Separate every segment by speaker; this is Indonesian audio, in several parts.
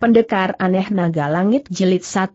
Speaker 1: Pendekar aneh naga langit jilid 1.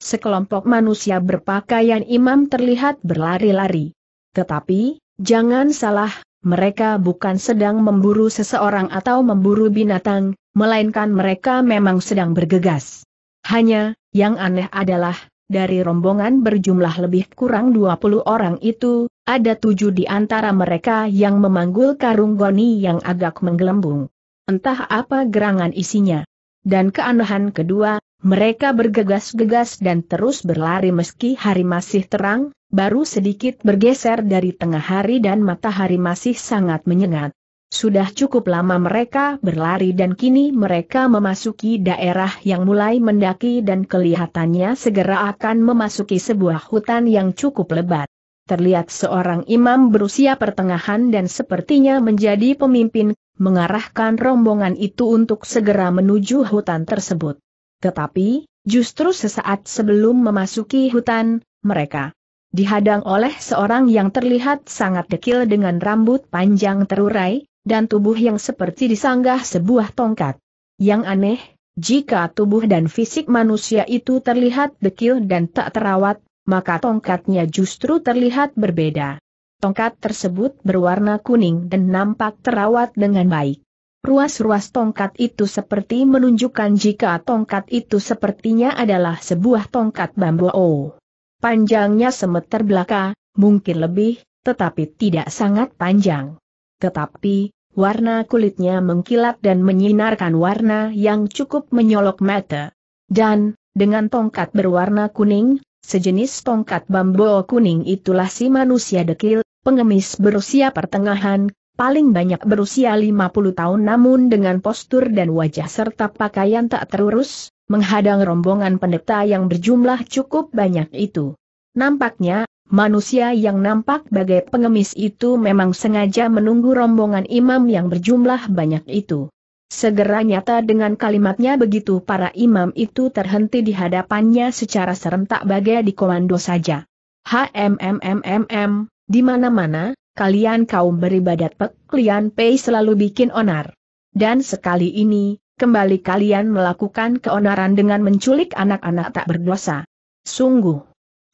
Speaker 1: Sekelompok manusia berpakaian imam terlihat berlari-lari. Tetapi, jangan salah, mereka bukan sedang memburu seseorang atau memburu binatang, melainkan mereka memang sedang bergegas. Hanya, yang aneh adalah, dari rombongan berjumlah lebih kurang 20 orang itu, ada tujuh di antara mereka yang memanggul karung goni yang agak menggelembung. Entah apa gerangan isinya dan keanehan kedua, mereka bergegas-gegas dan terus berlari meski hari masih terang, baru sedikit bergeser dari tengah hari dan matahari masih sangat menyengat. Sudah cukup lama mereka berlari dan kini mereka memasuki daerah yang mulai mendaki dan kelihatannya segera akan memasuki sebuah hutan yang cukup lebat. Terlihat seorang imam berusia pertengahan dan sepertinya menjadi pemimpin mengarahkan rombongan itu untuk segera menuju hutan tersebut. Tetapi, justru sesaat sebelum memasuki hutan, mereka dihadang oleh seorang yang terlihat sangat dekil dengan rambut panjang terurai, dan tubuh yang seperti disanggah sebuah tongkat. Yang aneh, jika tubuh dan fisik manusia itu terlihat dekil dan tak terawat, maka tongkatnya justru terlihat berbeda. Tongkat tersebut berwarna kuning dan nampak terawat dengan baik. Ruas-ruas tongkat itu seperti menunjukkan jika tongkat itu sepertinya adalah sebuah tongkat bambu. Oh. Panjangnya semeter belaka, mungkin lebih, tetapi tidak sangat panjang. Tetapi, warna kulitnya mengkilat dan menyinarkan warna yang cukup menyolok mata. Dan, dengan tongkat berwarna kuning, sejenis tongkat bambu kuning itulah si manusia dekil, pengemis berusia pertengahan, paling banyak berusia 50 tahun namun dengan postur dan wajah serta pakaian tak terurus, menghadang rombongan pendeta yang berjumlah cukup banyak itu. Nampaknya, manusia yang nampak bagai pengemis itu memang sengaja menunggu rombongan imam yang berjumlah banyak itu. Segera nyata dengan kalimatnya begitu para imam itu terhenti di hadapannya secara serentak bagai di komando saja. HMMMMM, di mana-mana, kalian kaum beribadat pek, kalian pei selalu bikin onar. Dan sekali ini, kembali kalian melakukan keonaran dengan menculik anak-anak tak berdosa. Sungguh.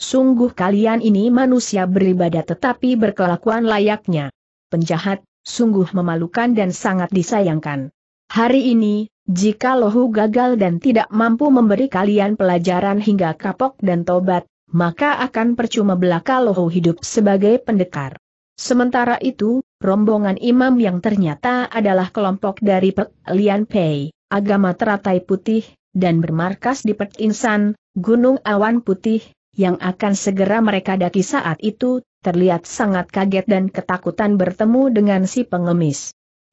Speaker 1: Sungguh kalian ini manusia beribadat tetapi berkelakuan layaknya. Penjahat, sungguh memalukan dan sangat disayangkan. Hari ini, jika lohu gagal dan tidak mampu memberi kalian pelajaran hingga kapok dan tobat, maka akan percuma belaka loho hidup sebagai pendekar. Sementara itu, rombongan imam yang ternyata adalah kelompok dari Pek Lian Pei, agama teratai putih, dan bermarkas di Pek Insan, Gunung Awan Putih, yang akan segera mereka daki saat itu, terlihat sangat kaget dan ketakutan bertemu dengan si pengemis.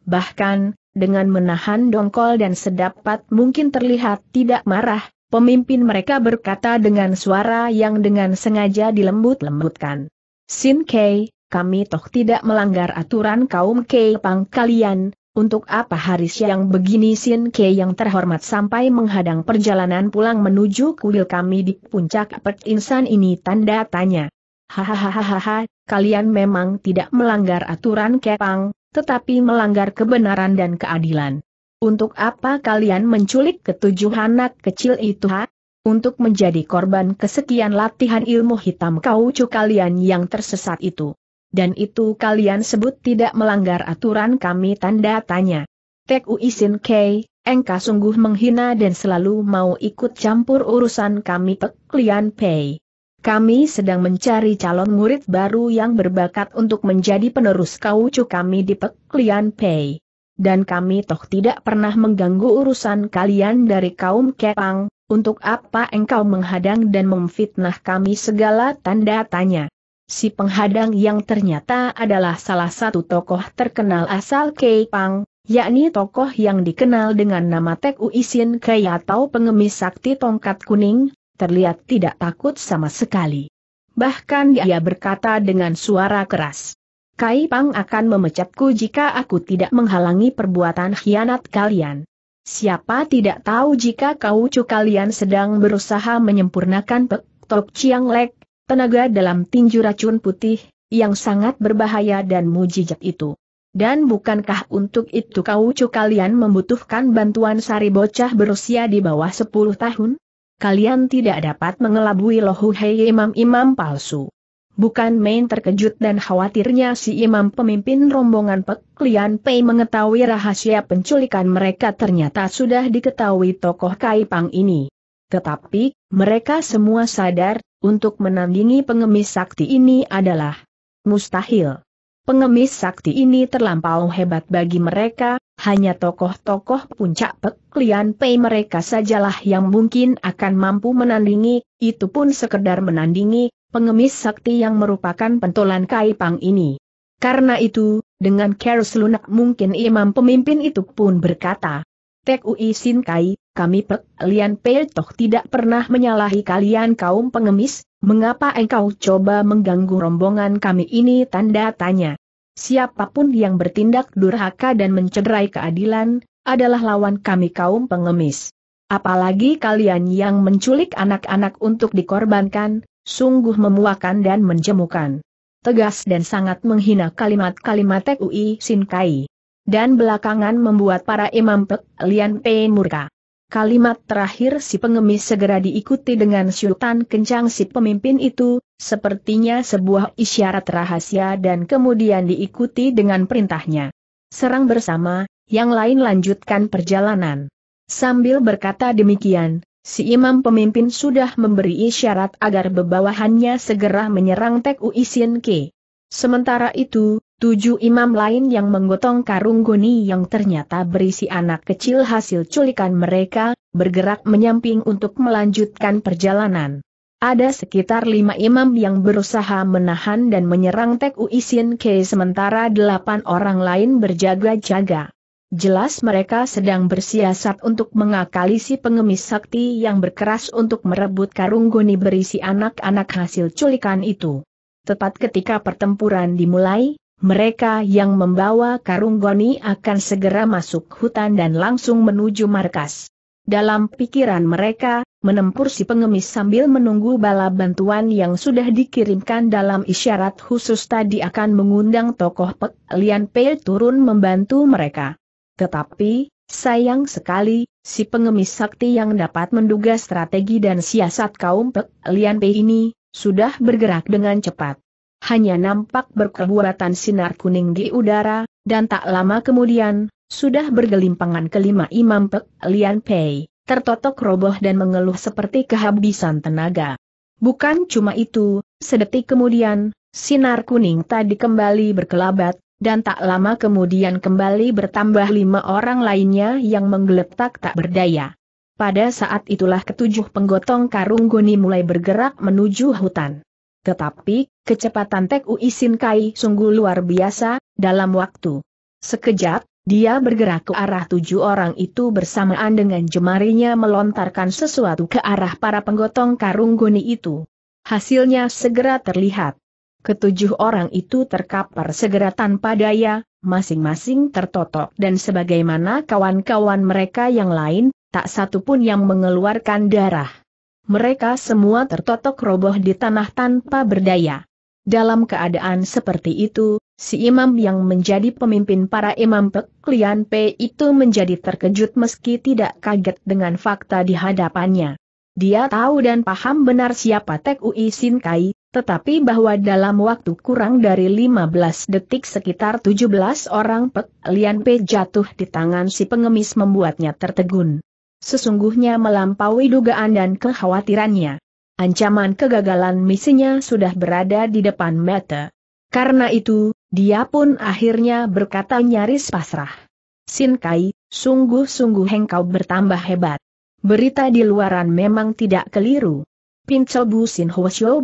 Speaker 1: Bahkan, dengan menahan dongkol dan sedapat mungkin terlihat tidak marah, Pemimpin mereka berkata dengan suara yang dengan sengaja dilembut-lembutkan. Sin Kei, kami toh tidak melanggar aturan kaum Kei Pang kalian, untuk apa hari siang begini Sin Kei yang terhormat sampai menghadang perjalanan pulang menuju kuil kami di puncak Pek Insan ini tanda tanya. Hahaha, kalian memang tidak melanggar aturan Kepang, tetapi melanggar kebenaran dan keadilan. Untuk apa kalian menculik ketujuh anak kecil itu ha? Untuk menjadi korban kesekian latihan ilmu hitam kau kaucu kalian yang tersesat itu. Dan itu kalian sebut tidak melanggar aturan kami tanda tanya. Tek Uisin Kei, engka sungguh menghina dan selalu mau ikut campur urusan kami Tek Lian Pei. Kami sedang mencari calon murid baru yang berbakat untuk menjadi penerus kau kaucu kami di kalian Pei dan kami toh tidak pernah mengganggu urusan kalian dari kaum Kepang, untuk apa engkau menghadang dan memfitnah kami segala tanda tanya. Si penghadang yang ternyata adalah salah satu tokoh terkenal asal Kepang, yakni tokoh yang dikenal dengan nama Tek Uisin Kei atau pengemis sakti tongkat kuning, terlihat tidak takut sama sekali. Bahkan dia berkata dengan suara keras, Kai Pang akan memecatku jika aku tidak menghalangi perbuatan khianat kalian. Siapa tidak tahu jika kau cu kalian sedang berusaha menyempurnakan Pek Tok Chiang Lek, tenaga dalam tinju racun putih, yang sangat berbahaya dan mujizat itu. Dan bukankah untuk itu kau cu kalian membutuhkan bantuan sari bocah berusia di bawah 10 tahun? Kalian tidak dapat mengelabui lohu hei imam-imam palsu. Bukan main terkejut dan khawatirnya si imam pemimpin rombongan Pek Lian Pei mengetahui rahasia penculikan mereka ternyata sudah diketahui tokoh Kaipang ini. Tetapi, mereka semua sadar, untuk menandingi pengemis sakti ini adalah mustahil. Pengemis sakti ini terlampau hebat bagi mereka, hanya tokoh-tokoh puncak Pek Lian Pei mereka sajalah yang mungkin akan mampu menandingi, itu pun sekedar menandingi, pengemis sakti yang merupakan pentolan Kaipang ini. Karena itu, dengan keras lunak mungkin imam pemimpin itu pun berkata, Tek Ui Sin Kai, kami Pek Lian Pei Toh tidak pernah menyalahi kalian kaum pengemis, mengapa engkau coba mengganggu rombongan kami ini tanda tanya. Siapapun yang bertindak durhaka dan mencederai keadilan, adalah lawan kami kaum pengemis. Apalagi kalian yang menculik anak-anak untuk dikorbankan, Sungguh memuakan dan menjemukan. Tegas dan sangat menghina kalimat-kalimat TUI Kai, Dan belakangan membuat para imam Pek Lian Pe murka. Kalimat terakhir si pengemis segera diikuti dengan syutan kencang si pemimpin itu, sepertinya sebuah isyarat rahasia dan kemudian diikuti dengan perintahnya. Serang bersama, yang lain lanjutkan perjalanan. Sambil berkata demikian, Si imam pemimpin sudah memberi isyarat agar bebawahannya segera menyerang Tek Uisin Ke. Sementara itu, tujuh imam lain yang menggotong karung goni yang ternyata berisi anak kecil hasil culikan mereka, bergerak menyamping untuk melanjutkan perjalanan. Ada sekitar lima imam yang berusaha menahan dan menyerang Tek Uisin Ke sementara delapan orang lain berjaga-jaga. Jelas mereka sedang bersiasat untuk mengakali si pengemis sakti yang berkeras untuk merebut karung goni berisi anak-anak hasil culikan itu. Tepat ketika pertempuran dimulai, mereka yang membawa karung goni akan segera masuk hutan dan langsung menuju markas. Dalam pikiran mereka, menempur si pengemis sambil menunggu bala bantuan yang sudah dikirimkan dalam isyarat khusus tadi akan mengundang tokoh Pek Lian Pei turun membantu mereka. Tetapi, sayang sekali, si pengemis sakti yang dapat menduga strategi dan siasat kaum Pek Lian Pei ini, sudah bergerak dengan cepat. Hanya nampak berkebuatan sinar kuning di udara, dan tak lama kemudian, sudah bergelimpangan kelima imam Pek Lian Pei, tertotok roboh dan mengeluh seperti kehabisan tenaga. Bukan cuma itu, sedetik kemudian, sinar kuning tadi kembali berkelabat, dan tak lama kemudian kembali bertambah lima orang lainnya yang menggeletak tak berdaya. Pada saat itulah ketujuh penggotong karung goni mulai bergerak menuju hutan. Tetapi, kecepatan Tek Uisin Kai sungguh luar biasa, dalam waktu sekejap, dia bergerak ke arah tujuh orang itu bersamaan dengan jemarinya melontarkan sesuatu ke arah para penggotong karung goni itu. Hasilnya segera terlihat. Ketujuh orang itu terkapar segera tanpa daya, masing-masing tertotok dan sebagaimana kawan-kawan mereka yang lain, tak satu pun yang mengeluarkan darah. Mereka semua tertotok roboh di tanah tanpa berdaya. Dalam keadaan seperti itu, si imam yang menjadi pemimpin para imam peklian P itu menjadi terkejut meski tidak kaget dengan fakta di hadapannya. Dia tahu dan paham benar siapa Tek Ui Sin Kai, tetapi bahwa dalam waktu kurang dari 15 detik sekitar 17 orang Pek Lian Pe jatuh di tangan si pengemis membuatnya tertegun. Sesungguhnya melampaui dugaan dan kekhawatirannya. Ancaman kegagalan misinya sudah berada di depan mata. Karena itu, dia pun akhirnya berkata nyaris pasrah. Sin Kai, sungguh-sungguh engkau bertambah hebat. Berita di luaran memang tidak keliru Pincel Bu Sin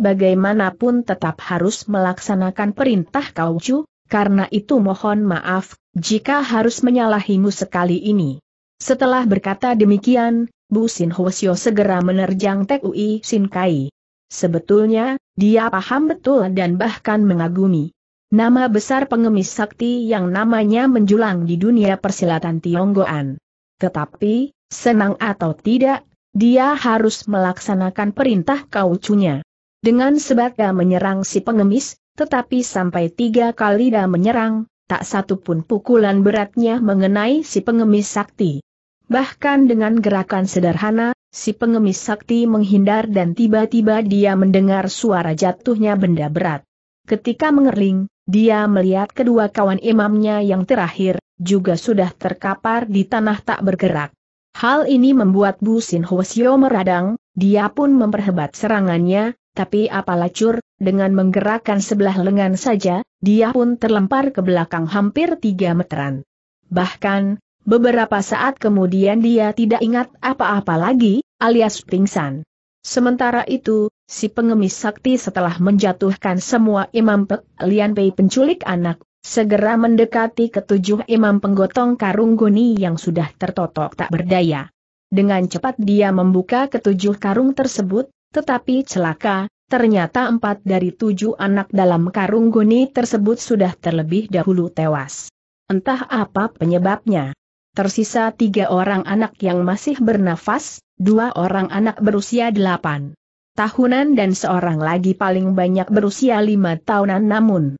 Speaker 1: bagaimanapun tetap harus melaksanakan perintah Kau Chu, karena itu mohon maaf, jika harus menyalahimu sekali ini. Setelah berkata demikian, Bu Sin segera menerjang Tek Ui Sin Kai. Sebetulnya, dia paham betul dan bahkan mengagumi. Nama besar pengemis sakti yang namanya menjulang di dunia persilatan Tionggoan. Tetapi, senang atau tidak, dia harus melaksanakan perintah kaucunya. Dengan sebaga menyerang si pengemis, tetapi sampai tiga kali dia menyerang, tak satu pun pukulan beratnya mengenai si pengemis sakti. Bahkan dengan gerakan sederhana, si pengemis sakti menghindar dan tiba-tiba dia mendengar suara jatuhnya benda berat. Ketika mengerling, dia melihat kedua kawan imamnya yang terakhir, juga sudah terkapar di tanah tak bergerak. Hal ini membuat Bu Sin Hwasyo meradang, dia pun memperhebat serangannya, tapi apalah cur, dengan menggerakkan sebelah lengan saja, dia pun terlempar ke belakang hampir tiga meteran. Bahkan, beberapa saat kemudian dia tidak ingat apa-apa lagi, alias pingsan. Sementara itu, si pengemis sakti setelah menjatuhkan semua imam Pek Lian Pei penculik anak Segera mendekati ketujuh imam penggotong karung goni yang sudah tertotok tak berdaya. Dengan cepat dia membuka ketujuh karung tersebut, tetapi celaka, ternyata empat dari tujuh anak dalam karung goni tersebut sudah terlebih dahulu tewas. Entah apa penyebabnya. Tersisa tiga orang anak yang masih bernafas, dua orang anak berusia delapan tahunan dan seorang lagi paling banyak berusia lima tahunan namun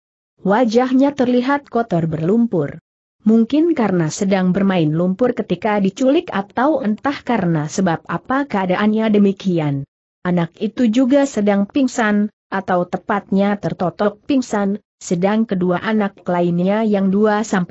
Speaker 1: Wajahnya terlihat kotor berlumpur. Mungkin karena sedang bermain lumpur ketika diculik atau entah karena sebab apa keadaannya demikian. Anak itu juga sedang pingsan, atau tepatnya tertotok pingsan, sedang kedua anak lainnya yang 2-3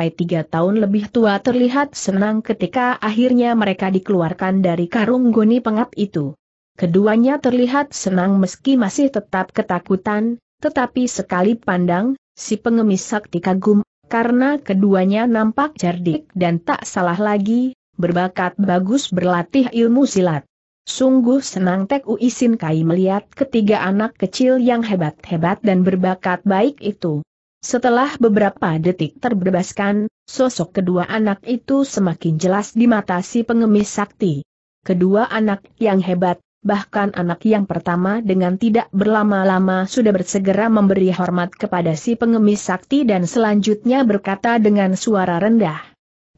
Speaker 1: tahun lebih tua terlihat senang ketika akhirnya mereka dikeluarkan dari karung goni pengap itu. Keduanya terlihat senang meski masih tetap ketakutan, tetapi sekali pandang, Si pengemis sakti kagum, karena keduanya nampak cerdik dan tak salah lagi, berbakat bagus berlatih ilmu silat. Sungguh senang Tek Uisin Kai melihat ketiga anak kecil yang hebat-hebat dan berbakat baik itu. Setelah beberapa detik terbebaskan, sosok kedua anak itu semakin jelas di mata si pengemis sakti. Kedua anak yang hebat, bahkan anak yang pertama dengan tidak berlama-lama sudah bersegera memberi hormat kepada si pengemis sakti dan selanjutnya berkata dengan suara rendah.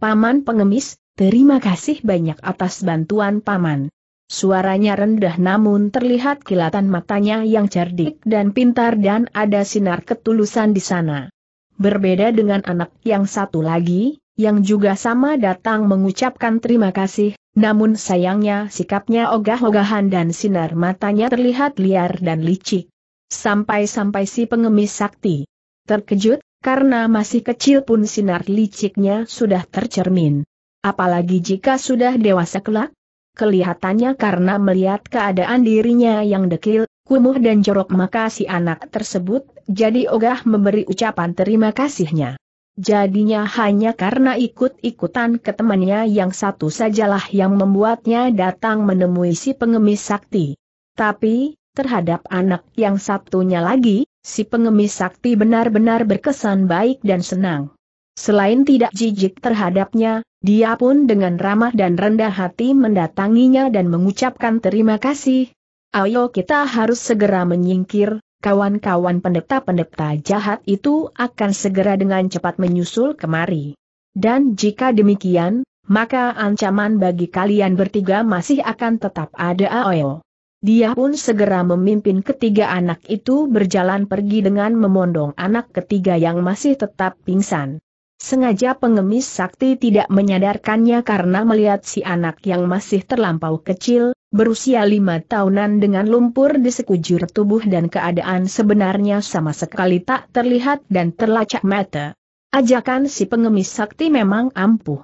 Speaker 1: Paman pengemis, terima kasih banyak atas bantuan Paman. Suaranya rendah namun terlihat kilatan matanya yang cerdik dan pintar dan ada sinar ketulusan di sana. Berbeda dengan anak yang satu lagi, yang juga sama datang mengucapkan terima kasih, namun sayangnya sikapnya ogah-ogahan dan sinar matanya terlihat liar dan licik. Sampai-sampai si pengemis sakti terkejut, karena masih kecil pun sinar liciknya sudah tercermin. Apalagi jika sudah dewasa kelak, kelihatannya karena melihat keadaan dirinya yang dekil, kumuh dan jorok maka si anak tersebut jadi ogah memberi ucapan terima kasihnya. Jadinya hanya karena ikut-ikutan ke temannya yang satu sajalah yang membuatnya datang menemui si pengemis sakti. Tapi, terhadap anak yang satunya lagi, si pengemis sakti benar-benar berkesan baik dan senang. Selain tidak jijik terhadapnya, dia pun dengan ramah dan rendah hati mendatanginya dan mengucapkan terima kasih. Ayo kita harus segera menyingkir, kawan-kawan pendeta-pendeta jahat itu akan segera dengan cepat menyusul kemari. Dan jika demikian, maka ancaman bagi kalian bertiga masih akan tetap ada Aoyo. Dia pun segera memimpin ketiga anak itu berjalan pergi dengan memondong anak ketiga yang masih tetap pingsan. Sengaja pengemis sakti tidak menyadarkannya karena melihat si anak yang masih terlampau kecil, berusia lima tahunan dengan lumpur di sekujur tubuh dan keadaan sebenarnya sama sekali tak terlihat dan terlacak mata. Ajakan si pengemis sakti memang ampuh.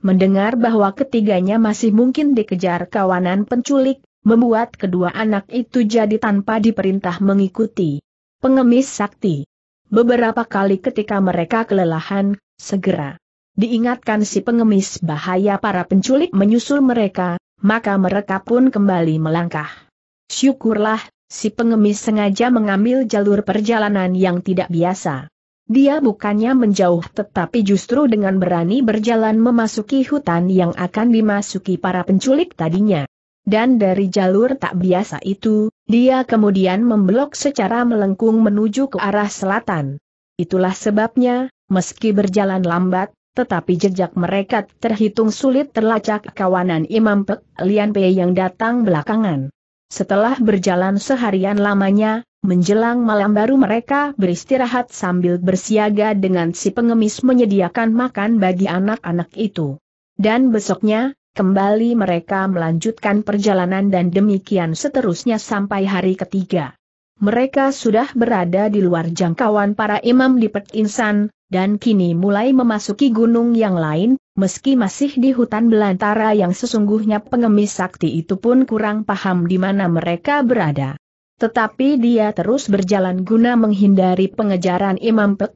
Speaker 1: Mendengar bahwa ketiganya masih mungkin dikejar kawanan penculik, membuat kedua anak itu jadi tanpa diperintah mengikuti pengemis sakti. Beberapa kali ketika mereka kelelahan, segera diingatkan si pengemis bahaya para penculik menyusul mereka, maka mereka pun kembali melangkah. Syukurlah, si pengemis sengaja mengambil jalur perjalanan yang tidak biasa. Dia bukannya menjauh tetapi justru dengan berani berjalan memasuki hutan yang akan dimasuki para penculik tadinya. Dan dari jalur tak biasa itu, dia kemudian memblok secara melengkung menuju ke arah selatan. Itulah sebabnya, meski berjalan lambat, tetapi jejak mereka terhitung sulit terlacak kawanan Imam Pek Lian Pei yang datang belakangan. Setelah berjalan seharian lamanya, menjelang malam baru mereka beristirahat sambil bersiaga dengan si pengemis menyediakan makan bagi anak-anak itu. Dan besoknya, kembali mereka melanjutkan perjalanan dan demikian seterusnya sampai hari ketiga mereka sudah berada di luar jangkauan para imam di Pek dan kini mulai memasuki gunung yang lain, meski masih di hutan belantara yang sesungguhnya pengemis sakti itu pun kurang paham di mana mereka berada. Tetapi dia terus berjalan guna menghindari pengejaran Imam Pek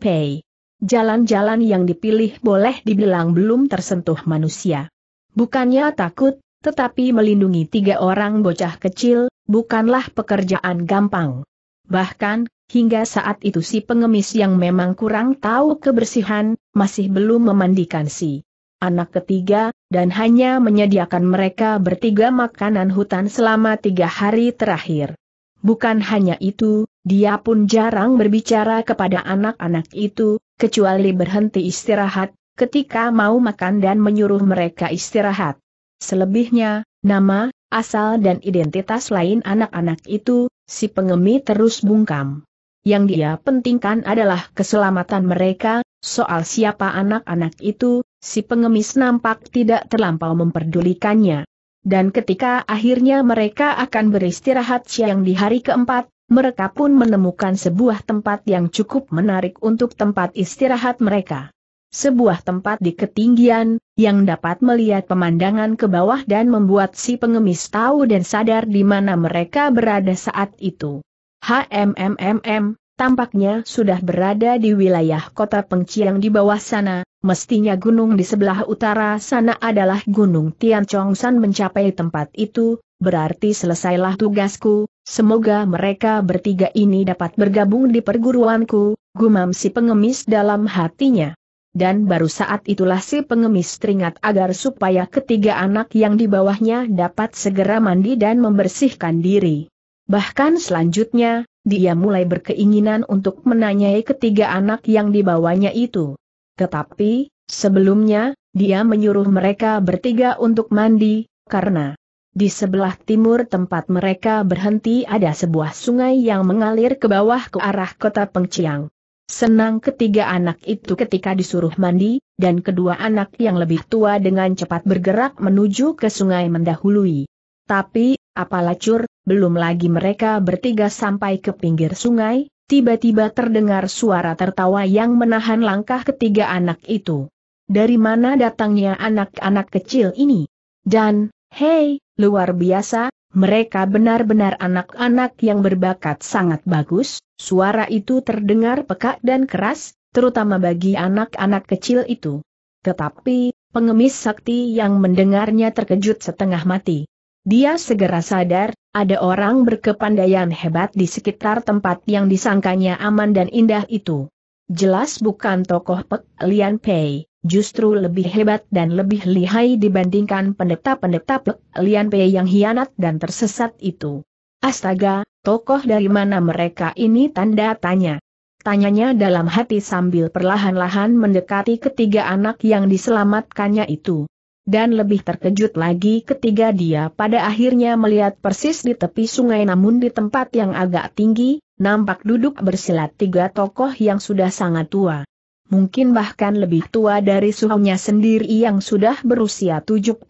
Speaker 1: Pei. Jalan-jalan yang dipilih boleh dibilang belum tersentuh manusia. Bukannya takut, tetapi melindungi tiga orang bocah kecil, bukanlah pekerjaan gampang. Bahkan, hingga saat itu si pengemis yang memang kurang tahu kebersihan, masih belum memandikan si anak ketiga, dan hanya menyediakan mereka bertiga makanan hutan selama tiga hari terakhir. Bukan hanya itu, dia pun jarang berbicara kepada anak-anak itu, kecuali berhenti istirahat, ketika mau makan dan menyuruh mereka istirahat. Selebihnya, nama, asal dan identitas lain anak-anak itu, si pengemi terus bungkam. Yang dia pentingkan adalah keselamatan mereka, soal siapa anak-anak itu, si pengemis nampak tidak terlampau memperdulikannya. Dan ketika akhirnya mereka akan beristirahat siang di hari keempat, mereka pun menemukan sebuah tempat yang cukup menarik untuk tempat istirahat mereka. Sebuah tempat di ketinggian, yang dapat melihat pemandangan ke bawah dan membuat si pengemis tahu dan sadar di mana mereka berada saat itu. HMMMM, tampaknya sudah berada di wilayah kota Pengciang di bawah sana, mestinya gunung di sebelah utara sana adalah Gunung Tian Chong San mencapai tempat itu, berarti selesailah tugasku, semoga mereka bertiga ini dapat bergabung di perguruanku, gumam si pengemis dalam hatinya dan baru saat itulah si pengemis teringat agar supaya ketiga anak yang di bawahnya dapat segera mandi dan membersihkan diri. Bahkan selanjutnya, dia mulai berkeinginan untuk menanyai ketiga anak yang di bawahnya itu. Tetapi, sebelumnya, dia menyuruh mereka bertiga untuk mandi, karena di sebelah timur tempat mereka berhenti ada sebuah sungai yang mengalir ke bawah ke arah kota Pengciang. Senang ketiga anak itu ketika disuruh mandi, dan kedua anak yang lebih tua dengan cepat bergerak menuju ke sungai mendahului. Tapi, apalah cur, belum lagi mereka bertiga sampai ke pinggir sungai, tiba-tiba terdengar suara tertawa yang menahan langkah ketiga anak itu. Dari mana datangnya anak-anak kecil ini? Dan, hei, luar biasa, mereka benar-benar anak-anak yang berbakat sangat bagus, suara itu terdengar pekak dan keras, terutama bagi anak-anak kecil itu. Tetapi, pengemis sakti yang mendengarnya terkejut setengah mati. Dia segera sadar, ada orang berkepandaian hebat di sekitar tempat yang disangkanya aman dan indah itu. Jelas bukan tokoh Pek Lian Pei justru lebih hebat dan lebih lihai dibandingkan pendeta-pendeta Pek Lian Pei yang hianat dan tersesat itu. Astaga, tokoh dari mana mereka ini tanda tanya. Tanyanya dalam hati sambil perlahan-lahan mendekati ketiga anak yang diselamatkannya itu. Dan lebih terkejut lagi ketika dia pada akhirnya melihat persis di tepi sungai namun di tempat yang agak tinggi, nampak duduk bersilat tiga tokoh yang sudah sangat tua mungkin bahkan lebih tua dari suhunya sendiri yang sudah berusia 75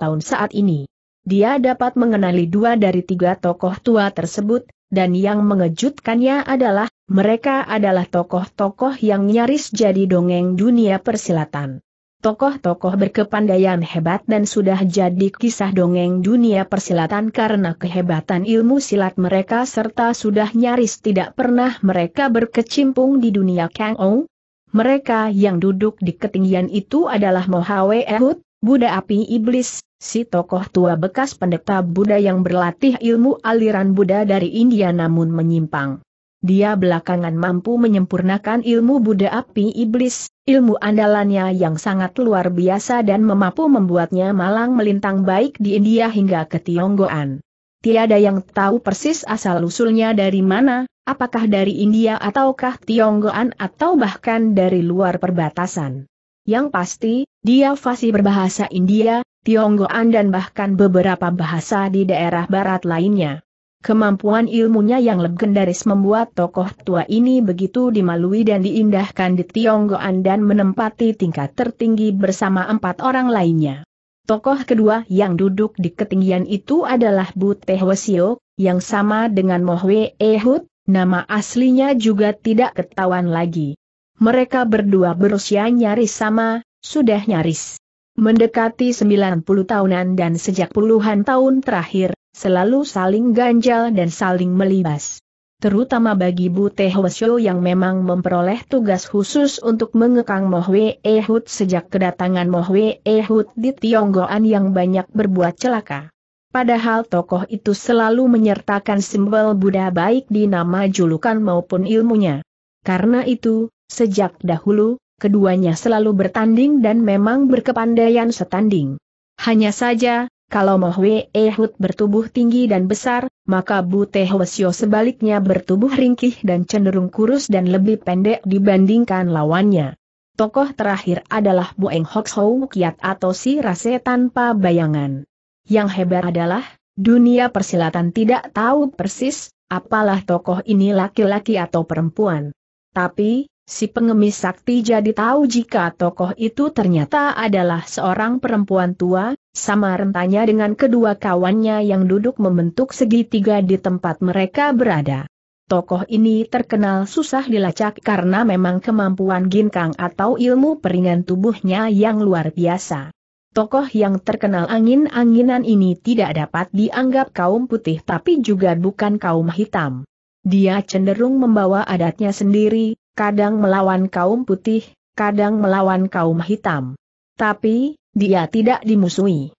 Speaker 1: tahun saat ini. Dia dapat mengenali dua dari tiga tokoh tua tersebut, dan yang mengejutkannya adalah, mereka adalah tokoh-tokoh yang nyaris jadi dongeng dunia persilatan. Tokoh-tokoh berkepandaian hebat dan sudah jadi kisah dongeng dunia persilatan karena kehebatan ilmu silat mereka serta sudah nyaris tidak pernah mereka berkecimpung di dunia Kang Ong, mereka yang duduk di ketinggian itu adalah Mohawe Ehud, Buddha Api Iblis, si tokoh tua bekas pendeta Buddha yang berlatih ilmu aliran Buddha dari India namun menyimpang. Dia belakangan mampu menyempurnakan ilmu Buddha Api Iblis, ilmu andalannya yang sangat luar biasa dan memampu membuatnya malang melintang baik di India hingga ke Tionggoan. Tiada yang tahu persis asal-usulnya dari mana, apakah dari India ataukah Tionggoan atau bahkan dari luar perbatasan. Yang pasti, dia fasih berbahasa India, Tionggoan dan bahkan beberapa bahasa di daerah barat lainnya. Kemampuan ilmunya yang legendaris membuat tokoh tua ini begitu dimalui dan diindahkan di Tionggoan dan menempati tingkat tertinggi bersama empat orang lainnya. Tokoh kedua yang duduk di ketinggian itu adalah Bu Teh Wesio, yang sama dengan Mohwe Ehud, nama aslinya juga tidak ketahuan lagi. Mereka berdua berusia nyaris sama, sudah nyaris mendekati 90 tahunan dan sejak puluhan tahun terakhir, selalu saling ganjal dan saling melibas. Terutama bagi Bu Teh Tehwasyo yang memang memperoleh tugas khusus untuk mengekang Mohwe Ehud sejak kedatangan Mohwe Ehud di Tionggoan yang banyak berbuat celaka. Padahal tokoh itu selalu menyertakan simbol Buddha baik di nama julukan maupun ilmunya. Karena itu, sejak dahulu, keduanya selalu bertanding dan memang berkepandaian setanding. Hanya saja, kalau Mohwe Ehud bertubuh tinggi dan besar, maka Bute Hwasyo sebaliknya bertubuh ringkih dan cenderung kurus dan lebih pendek dibandingkan lawannya. Tokoh terakhir adalah Bueng Hoksou Kiat atau si Rase tanpa bayangan. Yang hebat adalah, dunia persilatan tidak tahu persis, apalah tokoh ini laki-laki atau perempuan. Tapi, si pengemis sakti jadi tahu jika tokoh itu ternyata adalah seorang perempuan tua, sama rentanya dengan kedua kawannya yang duduk membentuk segitiga di tempat mereka berada. Tokoh ini terkenal susah dilacak karena memang kemampuan ginkang atau ilmu peringan tubuhnya yang luar biasa tokoh yang terkenal angin-anginan ini tidak dapat dianggap kaum putih tapi juga bukan kaum hitam. Dia cenderung membawa adatnya sendiri, kadang melawan kaum putih, kadang melawan kaum hitam. Tapi, dia tidak dimusuhi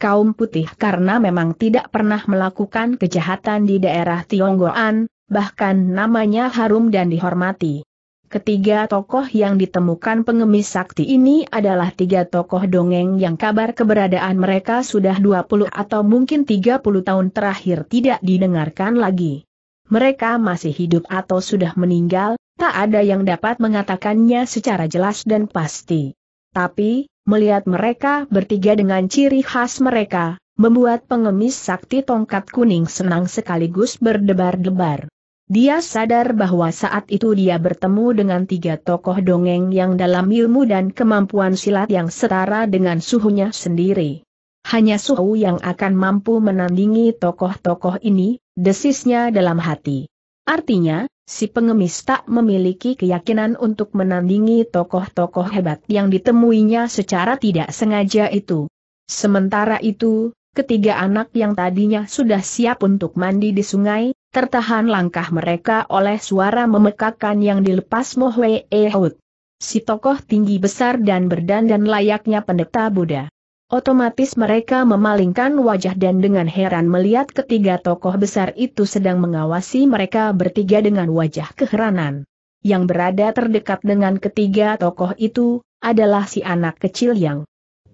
Speaker 1: kaum putih karena memang tidak pernah melakukan kejahatan di daerah Tionggoan, bahkan namanya harum dan dihormati. Ketiga tokoh yang ditemukan pengemis sakti ini adalah tiga tokoh dongeng yang kabar keberadaan mereka sudah 20 atau mungkin 30 tahun terakhir tidak didengarkan lagi. Mereka masih hidup atau sudah meninggal, tak ada yang dapat mengatakannya secara jelas dan pasti. Tapi, melihat mereka bertiga dengan ciri khas mereka, membuat pengemis sakti tongkat kuning senang sekaligus berdebar-debar. Dia sadar bahwa saat itu dia bertemu dengan tiga tokoh dongeng yang dalam ilmu dan kemampuan silat yang setara dengan suhunya sendiri. Hanya suhu yang akan mampu menandingi tokoh-tokoh ini, desisnya dalam hati. Artinya, si pengemis tak memiliki keyakinan untuk menandingi tokoh-tokoh hebat yang ditemuinya secara tidak sengaja itu. Sementara itu, Ketiga anak yang tadinya sudah siap untuk mandi di sungai, tertahan langkah mereka oleh suara memekakan yang dilepas Mohwe Ehud. Si tokoh tinggi besar dan berdandan layaknya pendeta Buddha. Otomatis mereka memalingkan wajah dan dengan heran melihat ketiga tokoh besar itu sedang mengawasi mereka bertiga dengan wajah keheranan. Yang berada terdekat dengan ketiga tokoh itu, adalah si anak kecil yang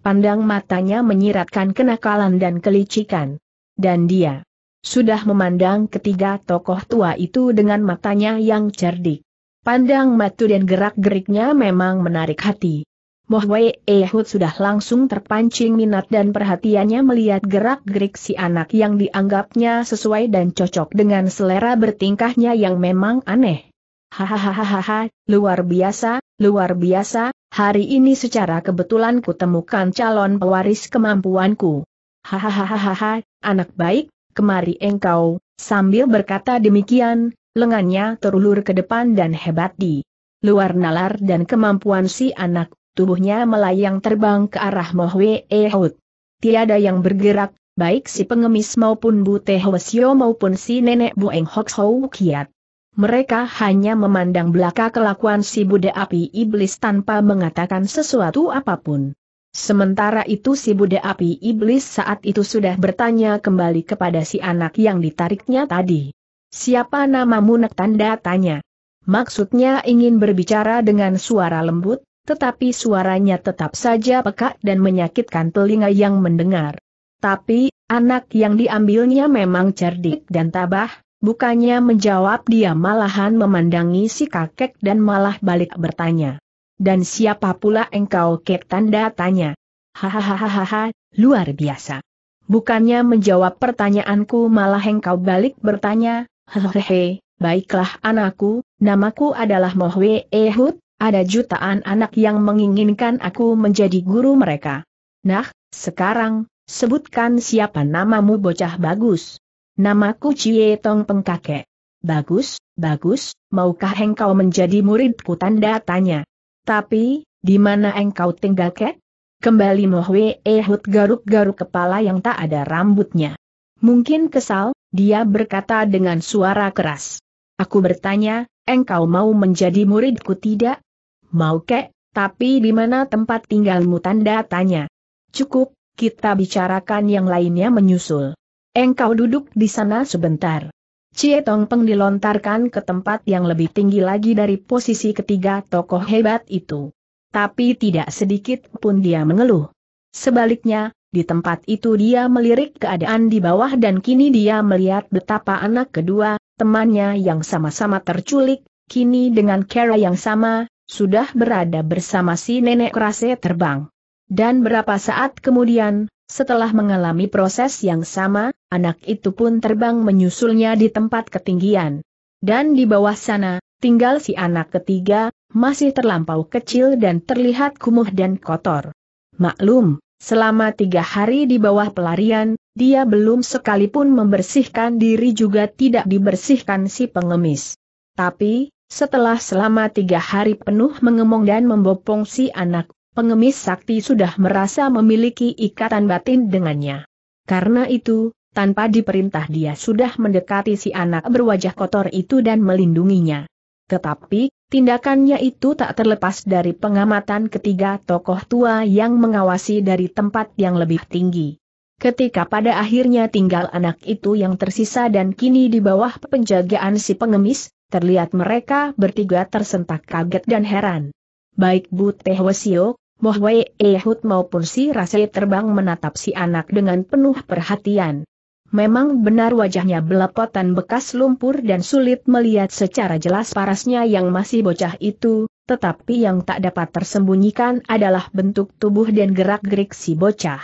Speaker 1: pandang matanya menyiratkan kenakalan dan kelicikan. Dan dia sudah memandang ketiga tokoh tua itu dengan matanya yang cerdik. Pandang matu dan gerak-geriknya memang menarik hati. Mohwe Ehud sudah langsung terpancing minat dan perhatiannya melihat gerak-gerik si anak yang dianggapnya sesuai dan cocok dengan selera bertingkahnya yang memang aneh. Hahaha, luar biasa, luar biasa, hari ini secara kebetulan kutemukan calon pewaris kemampuanku. Hahaha, anak baik, kemari engkau, sambil berkata demikian, lengannya terulur ke depan dan hebat di luar nalar dan kemampuan si anak, tubuhnya melayang terbang ke arah Mohwe Ehud. Tiada yang bergerak, baik si pengemis maupun Bu Tehwasyo maupun si nenek Bu Eng Hoks Kiat. Mereka hanya memandang belaka kelakuan si Buddha api iblis tanpa mengatakan sesuatu apapun. Sementara itu si Buddha api iblis saat itu sudah bertanya kembali kepada si anak yang ditariknya tadi. Siapa namamu nak tanda tanya. Maksudnya ingin berbicara dengan suara lembut, tetapi suaranya tetap saja peka dan menyakitkan telinga yang mendengar. Tapi, anak yang diambilnya memang cerdik dan tabah, Bukannya menjawab dia malahan memandangi si kakek dan malah balik bertanya. Dan siapa pula engkau kek tanda tanya? Hahaha, luar biasa. Bukannya menjawab pertanyaanku malah engkau balik bertanya, hehehe, baiklah anakku, namaku adalah Mohwe Ehud, ada jutaan anak yang menginginkan aku menjadi guru mereka. Nah, sekarang, sebutkan siapa namamu bocah bagus. Namaku Cie Tong Pengkake. Bagus, bagus, maukah engkau menjadi muridku tanda tanya. Tapi, di mana engkau tinggal kek? Kembali Mohwe Ehud garuk-garuk kepala yang tak ada rambutnya. Mungkin kesal, dia berkata dengan suara keras. Aku bertanya, engkau mau menjadi muridku tidak? Mau kek, tapi di mana tempat tinggalmu tanda tanya. Cukup, kita bicarakan yang lainnya menyusul. Engkau duduk di sana sebentar. Cie Tong Peng dilontarkan ke tempat yang lebih tinggi lagi dari posisi ketiga tokoh hebat itu. Tapi tidak sedikit pun dia mengeluh. Sebaliknya, di tempat itu dia melirik keadaan di bawah dan kini dia melihat betapa anak kedua, temannya yang sama-sama terculik, kini dengan cara yang sama, sudah berada bersama si nenek rase terbang. Dan berapa saat kemudian, setelah mengalami proses yang sama, anak itu pun terbang menyusulnya di tempat ketinggian. Dan di bawah sana, tinggal si anak ketiga, masih terlampau kecil dan terlihat kumuh dan kotor. Maklum, Selama tiga hari di bawah pelarian, dia belum sekalipun membersihkan diri juga tidak dibersihkan si pengemis. Tapi, setelah selama tiga hari penuh mengemong dan membopong si anak, pengemis sakti sudah merasa memiliki ikatan batin dengannya. Karena itu, tanpa diperintah dia sudah mendekati si anak berwajah kotor itu dan melindunginya. Tetapi, tindakannya itu tak terlepas dari pengamatan ketiga tokoh tua yang mengawasi dari tempat yang lebih tinggi. Ketika pada akhirnya tinggal anak itu yang tersisa dan kini di bawah penjagaan si pengemis, terlihat mereka bertiga tersentak kaget dan heran. Baik Buteh Wesio, Mohwe Ehud maupun si Rasai terbang menatap si anak dengan penuh perhatian. Memang benar wajahnya belepotan bekas lumpur dan sulit melihat secara jelas parasnya yang masih bocah itu, tetapi yang tak dapat tersembunyikan adalah bentuk tubuh dan gerak-gerik si bocah.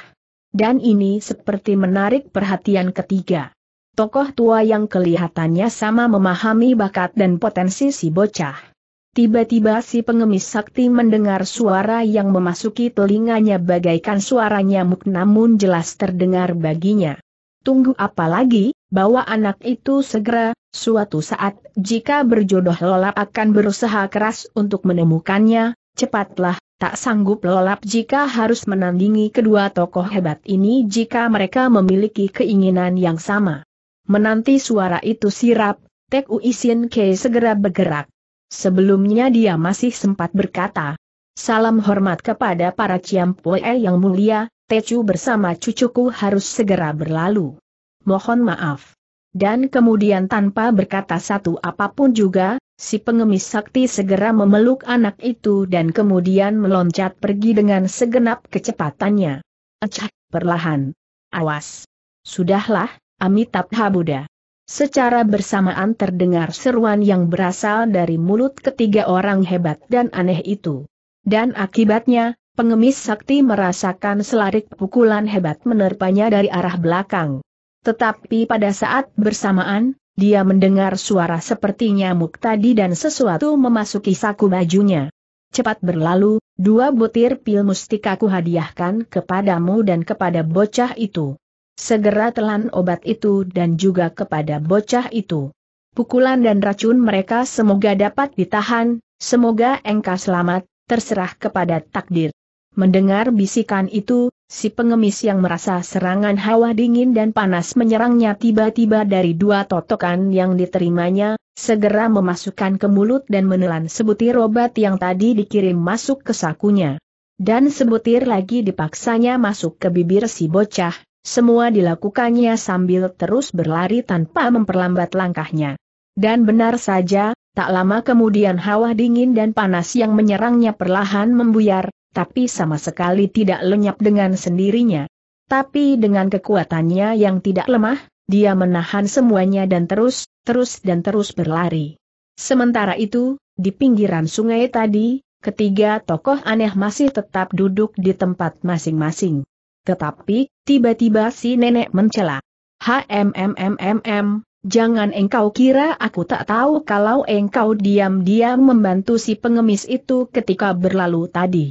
Speaker 1: Dan ini seperti menarik perhatian ketiga. Tokoh tua yang kelihatannya sama memahami bakat dan potensi si bocah. Tiba-tiba si pengemis sakti mendengar suara yang memasuki telinganya bagaikan suara nyamuk, namun jelas terdengar baginya. Tunggu apa lagi, bawa anak itu segera, suatu saat jika berjodoh Lolap akan berusaha keras untuk menemukannya, cepatlah, tak sanggup Lolap jika harus menandingi kedua tokoh hebat ini jika mereka memiliki keinginan yang sama. Menanti suara itu sirap, Tek Uisin Ke segera bergerak. Sebelumnya dia masih sempat berkata, Salam hormat kepada para Ciampue yang mulia, Tecu bersama cucuku harus segera berlalu. Mohon maaf. Dan kemudian tanpa berkata satu apapun juga, si pengemis sakti segera memeluk anak itu dan kemudian meloncat pergi dengan segenap kecepatannya. Acak, perlahan. Awas. Sudahlah, Amitabha Buddha. Secara bersamaan terdengar seruan yang berasal dari mulut ketiga orang hebat dan aneh itu. Dan akibatnya, Pengemis sakti merasakan selarik pukulan hebat menerpanya dari arah belakang. Tetapi pada saat bersamaan, dia mendengar suara seperti nyamuk tadi dan sesuatu memasuki saku bajunya. Cepat berlalu, dua butir pil mustika ku hadiahkan kepadamu dan kepada bocah itu. Segera telan obat itu dan juga kepada bocah itu. Pukulan dan racun mereka semoga dapat ditahan, semoga engkau selamat, terserah kepada takdir. Mendengar bisikan itu, si pengemis yang merasa serangan hawa dingin dan panas menyerangnya tiba-tiba dari dua totokan yang diterimanya, segera memasukkan ke mulut dan menelan sebutir obat yang tadi dikirim masuk ke sakunya. Dan sebutir lagi dipaksanya masuk ke bibir si bocah, semua dilakukannya sambil terus berlari tanpa memperlambat langkahnya. Dan benar saja, tak lama kemudian hawa dingin dan panas yang menyerangnya perlahan membuyar, tapi sama sekali tidak lenyap dengan sendirinya. Tapi dengan kekuatannya yang tidak lemah, dia menahan semuanya dan terus, terus dan terus berlari. Sementara itu, di pinggiran sungai tadi, ketiga tokoh aneh masih tetap duduk di tempat masing-masing. Tetapi, tiba-tiba si nenek mencela. HMMMMM, jangan engkau kira aku tak tahu kalau engkau diam-diam membantu si pengemis itu ketika berlalu tadi.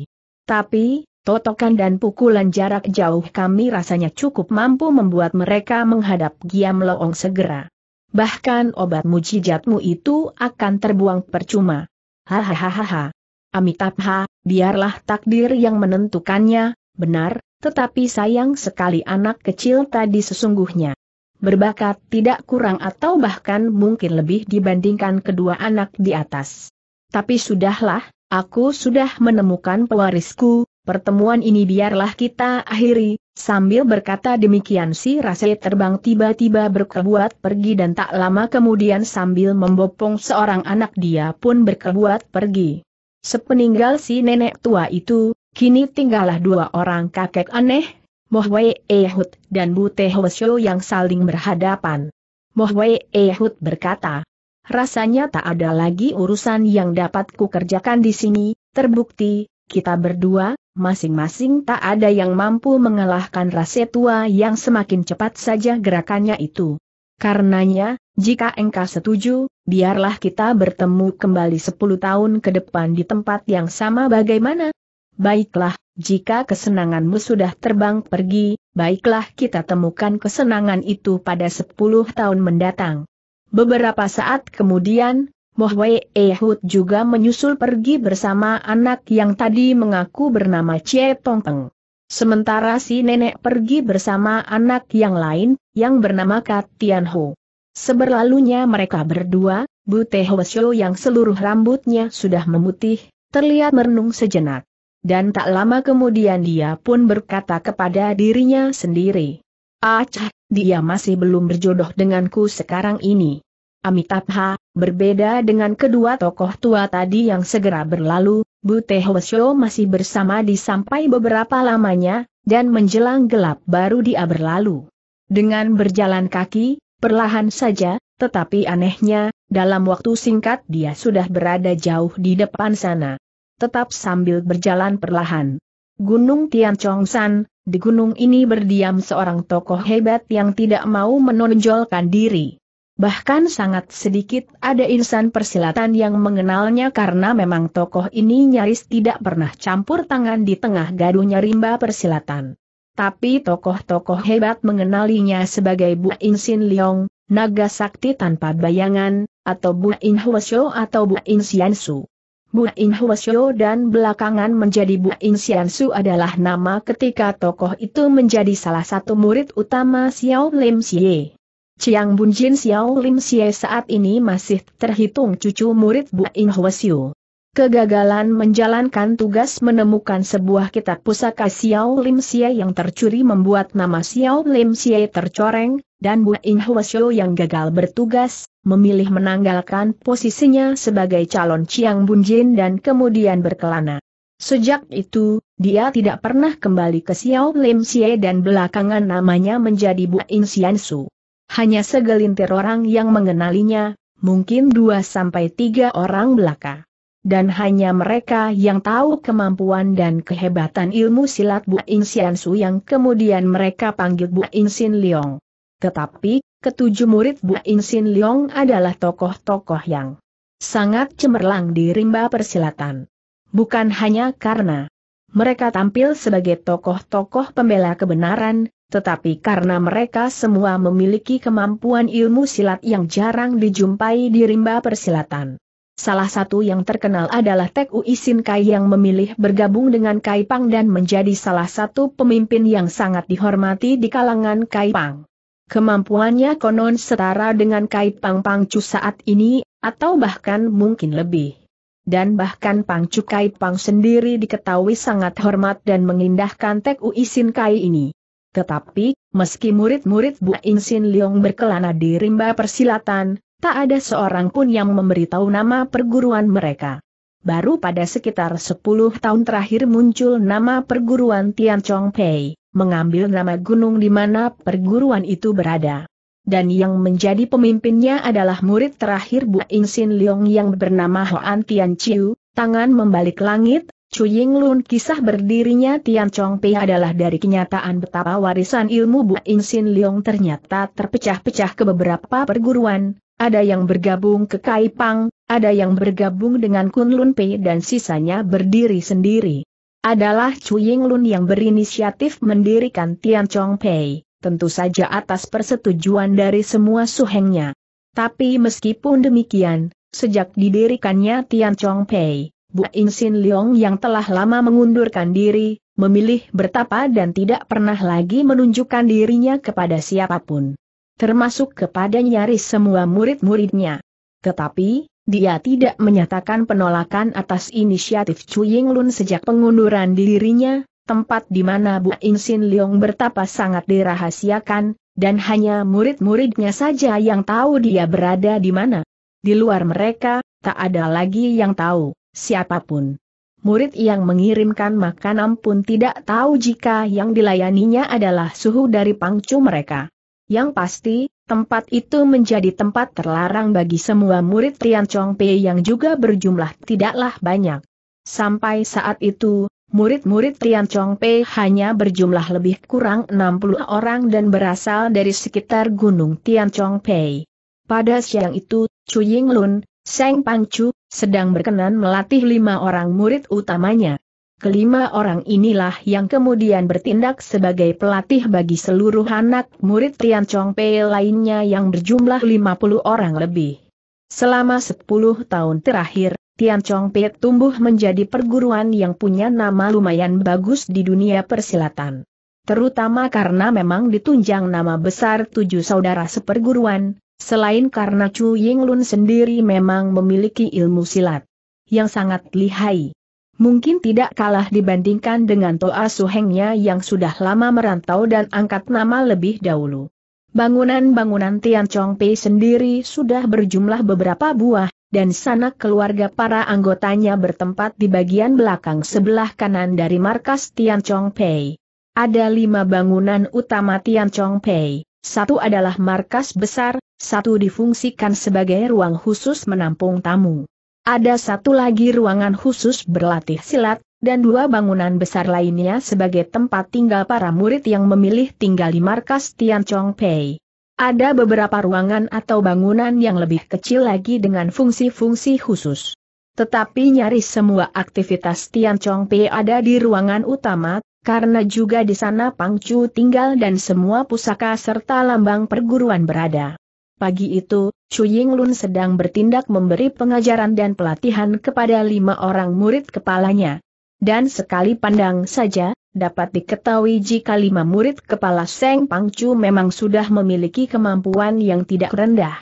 Speaker 1: Tapi, totokan dan pukulan jarak jauh kami rasanya cukup mampu membuat mereka menghadap Giam Loong segera. Bahkan obat mujijatmu itu akan terbuang percuma. Hahaha. Amitabha, biarlah takdir yang menentukannya, benar, tetapi sayang sekali anak kecil tadi sesungguhnya. Berbakat tidak kurang atau bahkan mungkin lebih dibandingkan kedua anak di atas. Tapi sudahlah, Aku sudah menemukan pewarisku, pertemuan ini biarlah kita akhiri, sambil berkata demikian si Rasel terbang tiba-tiba berkebuat pergi dan tak lama kemudian sambil membopong seorang anak dia pun berkebuat pergi. Sepeninggal si nenek tua itu, kini tinggallah dua orang kakek aneh, Mohwe Ehud dan Bu Butehwesyo yang saling berhadapan. Mohwe Ehud berkata, rasanya tak ada lagi urusan yang dapat kukerjakan di sini, terbukti, kita berdua, masing-masing tak ada yang mampu mengalahkan rasa tua yang semakin cepat saja gerakannya itu. Karenanya, jika engkau setuju, biarlah kita bertemu kembali 10 tahun ke depan di tempat yang sama bagaimana? Baiklah, jika kesenanganmu sudah terbang pergi, baiklah kita temukan kesenangan itu pada 10 tahun mendatang. Beberapa saat kemudian, Wei Ehud juga menyusul pergi bersama anak yang tadi mengaku bernama Che Tong Teng. Sementara si nenek pergi bersama anak yang lain, yang bernama Kat Tian Ho. Seberlalunya mereka berdua, Bu Bute Hwasyo yang seluruh rambutnya sudah memutih, terlihat merenung sejenak. Dan tak lama kemudian dia pun berkata kepada dirinya sendiri. Acah, dia masih belum berjodoh denganku sekarang ini. Amitabha, berbeda dengan kedua tokoh tua tadi yang segera berlalu, Bu Teh Hwasyo masih bersama di sampai beberapa lamanya, dan menjelang gelap baru dia berlalu. Dengan berjalan kaki, perlahan saja, tetapi anehnya, dalam waktu singkat dia sudah berada jauh di depan sana. Tetap sambil berjalan perlahan. Gunung Tian Chong San, di gunung ini berdiam seorang tokoh hebat yang tidak mau menonjolkan diri. Bahkan sangat sedikit ada insan persilatan yang mengenalnya karena memang tokoh ini nyaris tidak pernah campur tangan di tengah gaduhnya rimba persilatan. Tapi tokoh-tokoh hebat mengenalinya sebagai Bu Insin Liong, Naga Sakti Tanpa Bayangan, atau Bu In Hwasyo atau Bu In Siansu. Bu In Huasyo dan belakangan menjadi Bu In Siansu adalah nama ketika tokoh itu menjadi salah satu murid utama Xiao Lim Xie. Chiang Jin Xiao Lim Xie saat ini masih terhitung cucu murid Bu In Huasyo. Kegagalan menjalankan tugas menemukan sebuah kitab pusaka Xiao Lim Xie yang tercuri membuat nama Xiao Lim Xie tercoreng, dan Bu In Hwasyo yang gagal bertugas, memilih menanggalkan posisinya sebagai calon Chiang Bunjin dan kemudian berkelana. Sejak itu, dia tidak pernah kembali ke Xiao Lim Xie dan belakangan namanya menjadi Bu In Xian Su. Hanya segelintir orang yang mengenalinya, mungkin dua sampai tiga orang belaka dan hanya mereka yang tahu kemampuan dan kehebatan ilmu silat Bu In Xian Su yang kemudian mereka panggil Bu In Sin Leong. Tetapi, ketujuh murid Bu Insin Leong adalah tokoh-tokoh yang sangat cemerlang di rimba persilatan. Bukan hanya karena mereka tampil sebagai tokoh-tokoh pembela kebenaran, tetapi karena mereka semua memiliki kemampuan ilmu silat yang jarang dijumpai di rimba persilatan. Salah satu yang terkenal adalah Tek Uisin Kai yang memilih bergabung dengan Kai Pang dan menjadi salah satu pemimpin yang sangat dihormati di kalangan Kai Pang. Kemampuannya konon setara dengan kait Pang Pangcu saat ini, atau bahkan mungkin lebih. Dan bahkan Pangcu Kait Pang sendiri diketahui sangat hormat dan mengindahkan Tek Uisin Kai ini. Tetapi, meski murid-murid Bu Insin Liong berkelana di rimba persilatan, tak ada seorang pun yang memberitahu nama perguruan mereka. Baru pada sekitar 10 tahun terakhir muncul nama perguruan Tian Chong Pei mengambil nama gunung di mana perguruan itu berada. Dan yang menjadi pemimpinnya adalah murid terakhir Bu Insin Leong yang bernama Hoan Tian Chiu, tangan membalik langit, Chu Ying Lun kisah berdirinya Tian Chong Pei adalah dari kenyataan betapa warisan ilmu Bu Insin Leong ternyata terpecah-pecah ke beberapa perguruan, ada yang bergabung ke Kaipang, ada yang bergabung dengan Kun Lun Pei dan sisanya berdiri sendiri adalah Ying Lun yang berinisiatif mendirikan Tian Chong Pei, tentu saja atas persetujuan dari semua suhengnya. Tapi meskipun demikian, sejak didirikannya Tian Chong Pei, Bu In Sin Leong yang telah lama mengundurkan diri, memilih bertapa dan tidak pernah lagi menunjukkan dirinya kepada siapapun. Termasuk kepada nyaris semua murid-muridnya. Tetapi, dia tidak menyatakan penolakan atas inisiatif Cui Ying Lun sejak pengunduran dirinya, tempat di mana Bu In Sin Leong bertapa sangat dirahasiakan, dan hanya murid-muridnya saja yang tahu dia berada di mana. Di luar mereka, tak ada lagi yang tahu, siapapun. Murid yang mengirimkan makanan pun tidak tahu jika yang dilayaninya adalah suhu dari pangcu mereka. Yang pasti, Tempat itu menjadi tempat terlarang bagi semua murid Tian Pei yang juga berjumlah tidaklah banyak. Sampai saat itu, murid-murid Tian Pei hanya berjumlah lebih kurang 60 orang dan berasal dari sekitar Gunung Tian Pei. Pada siang itu, Chu Lun, Seng Pang Chu, sedang berkenan melatih lima orang murid utamanya. Kelima orang inilah yang kemudian bertindak sebagai pelatih bagi seluruh anak murid Tian Chong Pei lainnya yang berjumlah 50 orang lebih. Selama 10 tahun terakhir, Tian Chong Pei tumbuh menjadi perguruan yang punya nama lumayan bagus di dunia persilatan. Terutama karena memang ditunjang nama besar tujuh saudara seperguruan, selain karena Chu Ying Lun sendiri memang memiliki ilmu silat yang sangat lihai mungkin tidak kalah dibandingkan dengan Toa Suhengnya yang sudah lama merantau dan angkat nama lebih dahulu. Bangunan-bangunan Tian Chongpei sendiri sudah berjumlah beberapa buah, dan sanak keluarga para anggotanya bertempat di bagian belakang sebelah kanan dari markas Tian Chongpei. Ada lima bangunan utama Tian Chongpei, satu adalah markas besar, satu difungsikan sebagai ruang khusus menampung tamu. Ada satu lagi ruangan khusus berlatih silat, dan dua bangunan besar lainnya sebagai tempat tinggal para murid yang memilih tinggal di markas Tian Chong Pei. Ada beberapa ruangan atau bangunan yang lebih kecil lagi dengan fungsi-fungsi khusus. Tetapi nyaris semua aktivitas Tian Chong Pei ada di ruangan utama, karena juga di sana Pang Chu tinggal dan semua pusaka serta lambang perguruan berada. Pagi itu, Chu Lun sedang bertindak memberi pengajaran dan pelatihan kepada lima orang murid kepalanya. Dan sekali pandang saja, dapat diketahui jika lima murid kepala Seng Chu memang sudah memiliki kemampuan yang tidak rendah.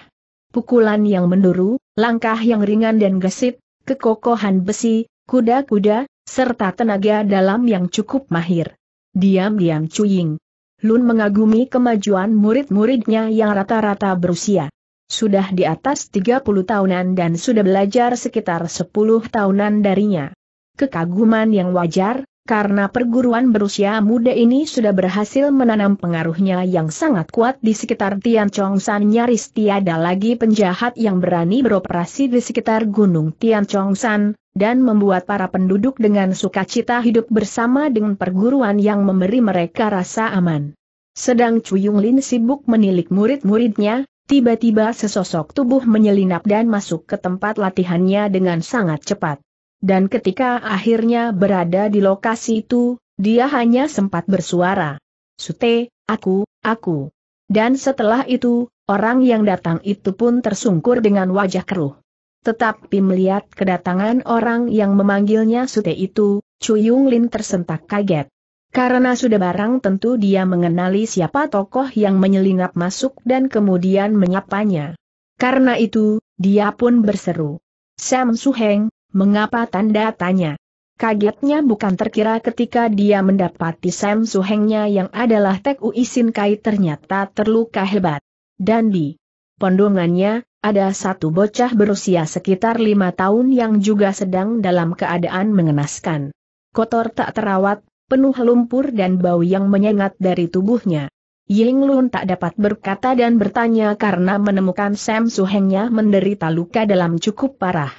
Speaker 1: Pukulan yang menduru, langkah yang ringan dan gesit, kekokohan besi, kuda-kuda, serta tenaga dalam yang cukup mahir. Diam-diam Chu Ying, Lun mengagumi kemajuan murid-muridnya yang rata-rata berusia. Sudah di atas 30 tahunan dan sudah belajar sekitar 10 tahunan darinya. Kekaguman yang wajar, karena perguruan berusia muda ini sudah berhasil menanam pengaruhnya yang sangat kuat di sekitar Tian Chong San nyaris tiada lagi penjahat yang berani beroperasi di sekitar Gunung Tian Chong San, dan membuat para penduduk dengan sukacita hidup bersama dengan perguruan yang memberi mereka rasa aman. Sedang Cuyung Lin sibuk menilik murid-muridnya, tiba-tiba sesosok tubuh menyelinap dan masuk ke tempat latihannya dengan sangat cepat. Dan ketika akhirnya berada di lokasi itu, dia hanya sempat bersuara. Sute, aku, aku. Dan setelah itu, orang yang datang itu pun tersungkur dengan wajah keruh. Tetapi melihat kedatangan orang yang memanggilnya Sute itu, Yung Lin tersentak kaget. Karena sudah barang tentu dia mengenali siapa tokoh yang menyelinap masuk dan kemudian menyapanya. Karena itu, dia pun berseru. Sam Su Heng, mengapa tanda tanya? Kagetnya bukan terkira ketika dia mendapati Sam Su Hengnya yang adalah Tek Uisin Kai ternyata terluka hebat. Dan di pondongannya, ada satu bocah berusia sekitar lima tahun yang juga sedang dalam keadaan mengenaskan. Kotor tak terawat, penuh lumpur dan bau yang menyengat dari tubuhnya. Ying Lun tak dapat berkata dan bertanya karena menemukan Sam Suhengnya menderita luka dalam cukup parah.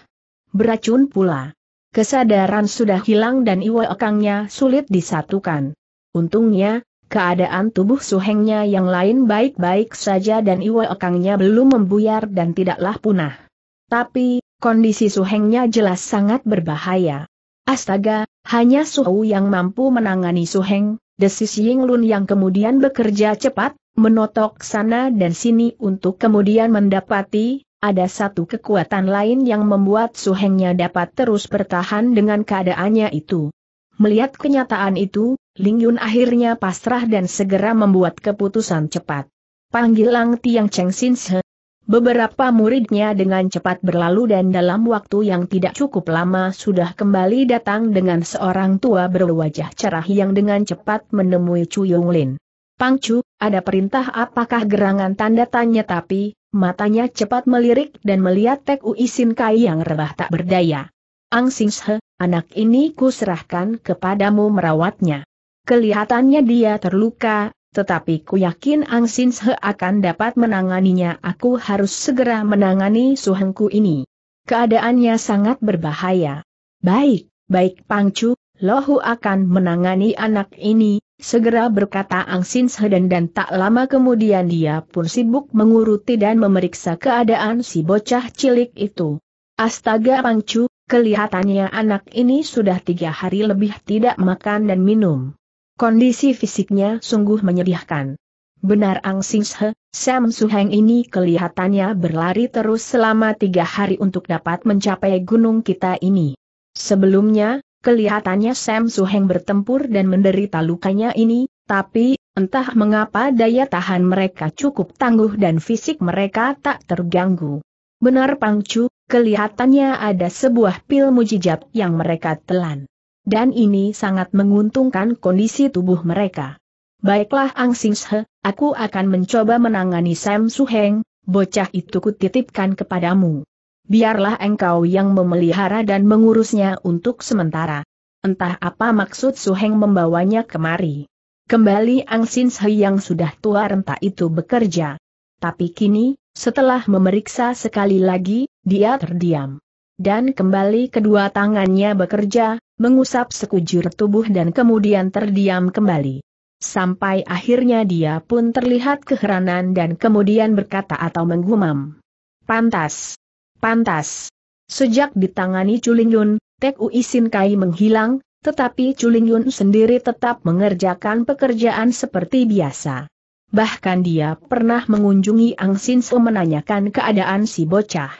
Speaker 1: Beracun pula. Kesadaran sudah hilang dan iwa ekangnya sulit disatukan. Untungnya, keadaan tubuh suhengnya yang lain baik-baik saja dan iwa ekangnya belum membuyar dan tidaklah punah. Tapi, kondisi suhengnya jelas sangat berbahaya. Astaga, hanya Suhu yang mampu menangani suheng, desis Lun yang kemudian bekerja cepat, menotok sana dan sini untuk kemudian mendapati, ada satu kekuatan lain yang membuat suhengnya dapat terus bertahan dengan keadaannya itu. Melihat kenyataan itu, Ling Yun akhirnya pasrah dan segera membuat keputusan cepat. Panggilang Tiang Cheng Sin Se. Beberapa muridnya dengan cepat berlalu dan dalam waktu yang tidak cukup lama sudah kembali datang dengan seorang tua berwajah cerah yang dengan cepat menemui Chu Lin. Pang Chu, ada perintah apakah gerangan tanda tanya tapi, matanya cepat melirik dan melihat Tek Ui Sin Kai yang rebah tak berdaya. Ang Sing Se, anak ini kuserahkan kepadamu merawatnya. Kelihatannya dia terluka, tetapi ku yakin Ang Sin akan dapat menanganinya. Aku harus segera menangani suhengku ini. Keadaannya sangat berbahaya. Baik, baik Pangcu, Lohu akan menangani anak ini, segera berkata Ang Sin dan tak lama kemudian dia pun sibuk menguruti dan memeriksa keadaan si bocah cilik itu. Astaga Pangcu, kelihatannya anak ini sudah tiga hari lebih tidak makan dan minum. Kondisi fisiknya sungguh menyedihkan. Benar Ang Singhe, Sam Suheng ini kelihatannya berlari terus selama tiga hari untuk dapat mencapai gunung kita ini. Sebelumnya, kelihatannya Sam Suheng bertempur dan menderita lukanya ini, tapi, entah mengapa daya tahan mereka cukup tangguh dan fisik mereka tak terganggu. Benar Pangcu, kelihatannya ada sebuah pil mujijab yang mereka telan dan ini sangat menguntungkan kondisi tubuh mereka. Baiklah Ang Singshe, aku akan mencoba menangani Sam Suheng, bocah itu kutitipkan kepadamu. Biarlah engkau yang memelihara dan mengurusnya untuk sementara. Entah apa maksud Suheng membawanya kemari. Kembali Ang Singshe yang sudah tua renta itu bekerja. Tapi kini, setelah memeriksa sekali lagi, dia terdiam. Dan kembali kedua tangannya bekerja, mengusap sekujur tubuh dan kemudian terdiam kembali. Sampai akhirnya dia pun terlihat keheranan dan kemudian berkata atau menggumam. Pantas. Pantas. Sejak ditangani Culing Yun, Tek Ui Sin Kai menghilang, tetapi Culing Yun sendiri tetap mengerjakan pekerjaan seperti biasa. Bahkan dia pernah mengunjungi Ang Sin Su menanyakan keadaan si bocah.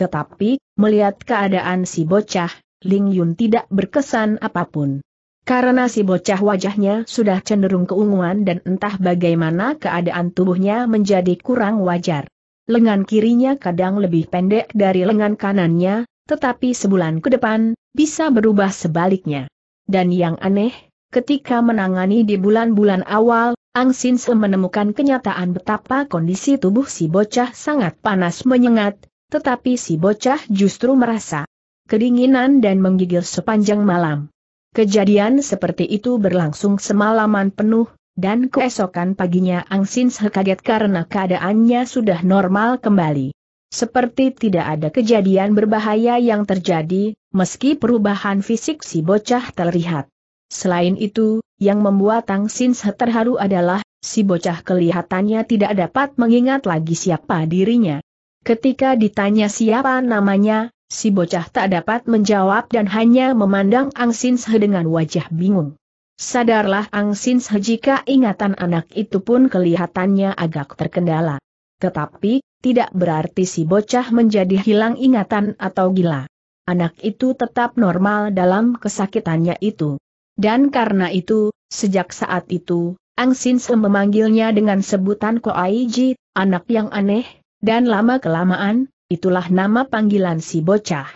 Speaker 1: Tetapi, melihat keadaan si bocah, Ling Yun tidak berkesan apapun. Karena si bocah wajahnya sudah cenderung keunguan dan entah bagaimana keadaan tubuhnya menjadi kurang wajar. Lengan kirinya kadang lebih pendek dari lengan kanannya, tetapi sebulan ke depan, bisa berubah sebaliknya. Dan yang aneh, ketika menangani di bulan-bulan awal, Ang Sin Se menemukan kenyataan betapa kondisi tubuh si bocah sangat panas menyengat, tetapi si bocah justru merasa kedinginan dan menggigil sepanjang malam. Kejadian seperti itu berlangsung semalaman penuh, dan keesokan paginya Ang Sin kaget karena keadaannya sudah normal kembali. Seperti tidak ada kejadian berbahaya yang terjadi, meski perubahan fisik si bocah terlihat. Selain itu, yang membuat Tang Sin terharu adalah, si bocah kelihatannya tidak dapat mengingat lagi siapa dirinya. Ketika ditanya siapa namanya, Si bocah tak dapat menjawab dan hanya memandang Ang Sin dengan wajah bingung. Sadarlah Ang Sin Se jika ingatan anak itu pun kelihatannya agak terkendala. Tetapi, tidak berarti si bocah menjadi hilang ingatan atau gila. Anak itu tetap normal dalam kesakitannya itu. Dan karena itu, sejak saat itu, Ang Sin memanggilnya dengan sebutan Koaiji, anak yang aneh, dan lama-kelamaan, itulah nama panggilan si bocah.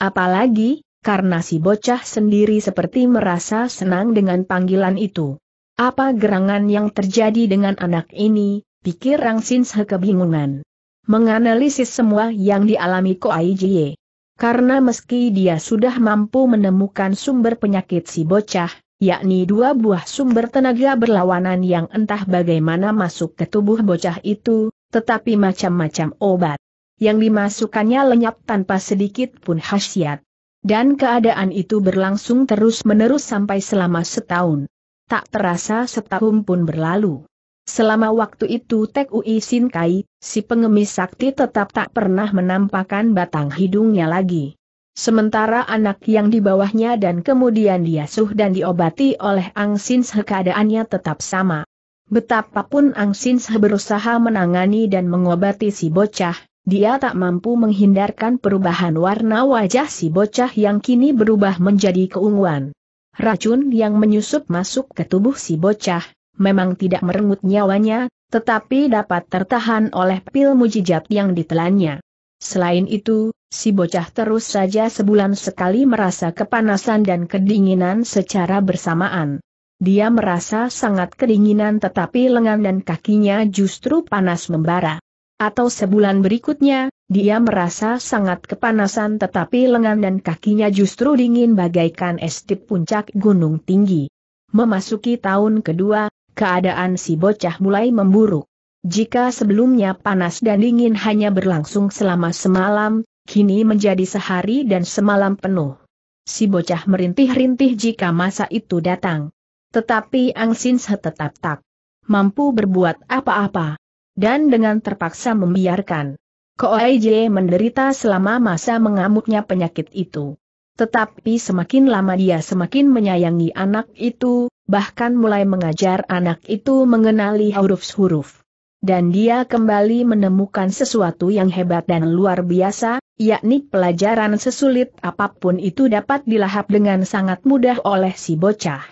Speaker 1: Apalagi, karena si bocah sendiri seperti merasa senang dengan panggilan itu. Apa gerangan yang terjadi dengan anak ini, pikir Rang Sinshe kebingungan. Menganalisis semua yang dialami Ko Aijie. Karena meski dia sudah mampu menemukan sumber penyakit si bocah, yakni dua buah sumber tenaga berlawanan yang entah bagaimana masuk ke tubuh bocah itu, tetapi macam-macam obat yang dimasukkannya lenyap tanpa sedikit pun khasiat. Dan keadaan itu berlangsung terus-menerus sampai selama setahun. Tak terasa setahun pun berlalu. Selama waktu itu Tek Ui Sin Kai, si pengemis sakti tetap tak pernah menampakkan batang hidungnya lagi. Sementara anak yang di bawahnya dan kemudian diasuh dan diobati oleh Ang Sin Se keadaannya tetap sama. Betapapun Ang Sin Se berusaha menangani dan mengobati si bocah, dia tak mampu menghindarkan perubahan warna wajah si bocah yang kini berubah menjadi keunguan. Racun yang menyusup masuk ke tubuh si bocah, memang tidak merenggut nyawanya, tetapi dapat tertahan oleh pil mujijat yang ditelannya. Selain itu, si bocah terus saja sebulan sekali merasa kepanasan dan kedinginan secara bersamaan. Dia merasa sangat kedinginan tetapi lengan dan kakinya justru panas membara atau sebulan berikutnya, dia merasa sangat kepanasan tetapi lengan dan kakinya justru dingin bagaikan es di puncak gunung tinggi. Memasuki tahun kedua, keadaan si bocah mulai memburuk. Jika sebelumnya panas dan dingin hanya berlangsung selama semalam, kini menjadi sehari dan semalam penuh. Si bocah merintih-rintih jika masa itu datang. Tetapi Ang Sin tetap tak mampu berbuat apa-apa dan dengan terpaksa membiarkan. Koaije menderita selama masa mengamuknya penyakit itu. Tetapi semakin lama dia semakin menyayangi anak itu, bahkan mulai mengajar anak itu mengenali huruf-huruf. Dan dia kembali menemukan sesuatu yang hebat dan luar biasa, yakni pelajaran sesulit apapun itu dapat dilahap dengan sangat mudah oleh si bocah.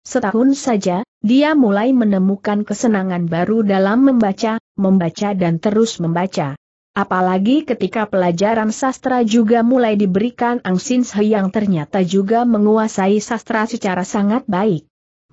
Speaker 1: Setahun saja, dia mulai menemukan kesenangan baru dalam membaca, membaca dan terus membaca. Apalagi ketika pelajaran sastra juga mulai diberikan Ang Sin yang ternyata juga menguasai sastra secara sangat baik.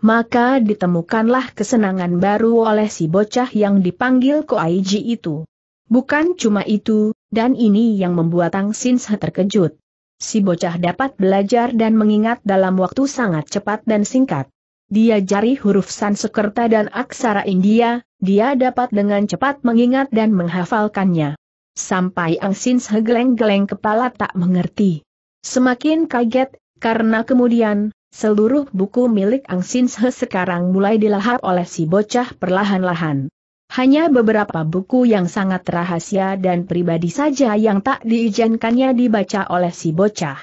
Speaker 1: Maka ditemukanlah kesenangan baru oleh si bocah yang dipanggil Ko Ji itu. Bukan cuma itu, dan ini yang membuat Ang Sin terkejut. Si bocah dapat belajar dan mengingat dalam waktu sangat cepat dan singkat. Dia jari huruf Sanskerta dan aksara India, dia dapat dengan cepat mengingat dan menghafalkannya. Sampai Angsin segeleng-geleng kepala tak mengerti. Semakin kaget, karena kemudian, seluruh buku milik Angsin sekarang mulai dilahap oleh si bocah perlahan-lahan. Hanya beberapa buku yang sangat rahasia dan pribadi saja yang tak diizinkannya dibaca oleh si bocah.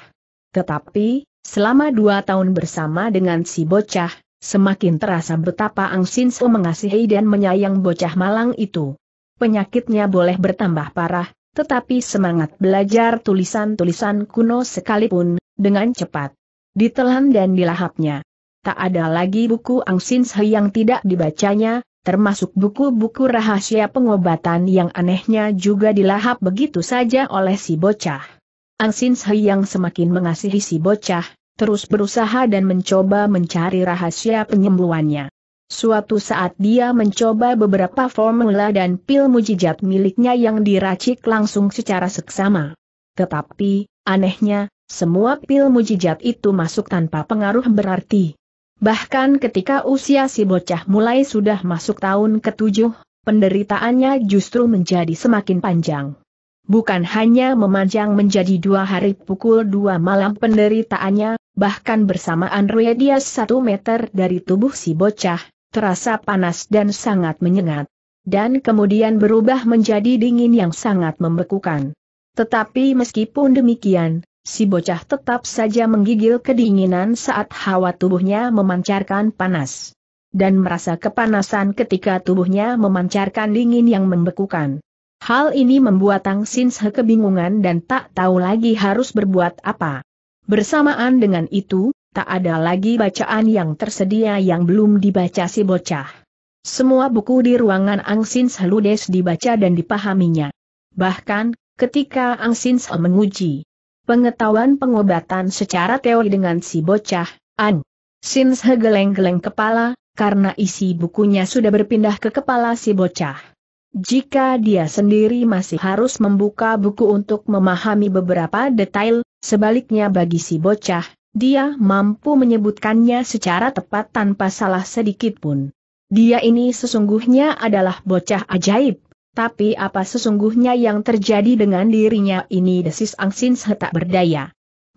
Speaker 1: Tetapi, selama dua tahun bersama dengan si bocah, semakin terasa betapa Ang Sin So mengasihi dan menyayang bocah malang itu. Penyakitnya boleh bertambah parah, tetapi semangat belajar tulisan-tulisan kuno sekalipun, dengan cepat ditelan dan dilahapnya. Tak ada lagi buku Ang Sin So yang tidak dibacanya, termasuk buku-buku rahasia pengobatan yang anehnya juga dilahap begitu saja oleh si bocah. Ang Sin He yang semakin mengasihi si bocah, terus berusaha dan mencoba mencari rahasia penyembuhannya. Suatu saat dia mencoba beberapa formula dan pil mujijat miliknya yang diracik langsung secara seksama. Tetapi, anehnya, semua pil mujijat itu masuk tanpa pengaruh berarti. Bahkan ketika usia si bocah mulai sudah masuk tahun ke-7, penderitaannya justru menjadi semakin panjang. Bukan hanya memanjang menjadi dua hari pukul dua malam penderitaannya, bahkan bersamaan radius satu meter dari tubuh si bocah, terasa panas dan sangat menyengat. Dan kemudian berubah menjadi dingin yang sangat membekukan. Tetapi meskipun demikian, si bocah tetap saja menggigil kedinginan saat hawa tubuhnya memancarkan panas. Dan merasa kepanasan ketika tubuhnya memancarkan dingin yang membekukan. Hal ini membuat Tang Sinshe kebingungan dan tak tahu lagi harus berbuat apa. Bersamaan dengan itu, tak ada lagi bacaan yang tersedia yang belum dibaca si bocah. Semua buku di ruangan Angsin Saludes dibaca dan dipahaminya. Bahkan, ketika Angsin Sal menguji pengetahuan pengobatan secara teori dengan si bocah, Ang Sin geleng-geleng kepala, karena isi bukunya sudah berpindah ke kepala si bocah. Jika dia sendiri masih harus membuka buku untuk memahami beberapa detail, Sebaliknya bagi si bocah, dia mampu menyebutkannya secara tepat tanpa salah sedikit pun. Dia ini sesungguhnya adalah bocah ajaib, tapi apa sesungguhnya yang terjadi dengan dirinya ini desis Angsin tak berdaya.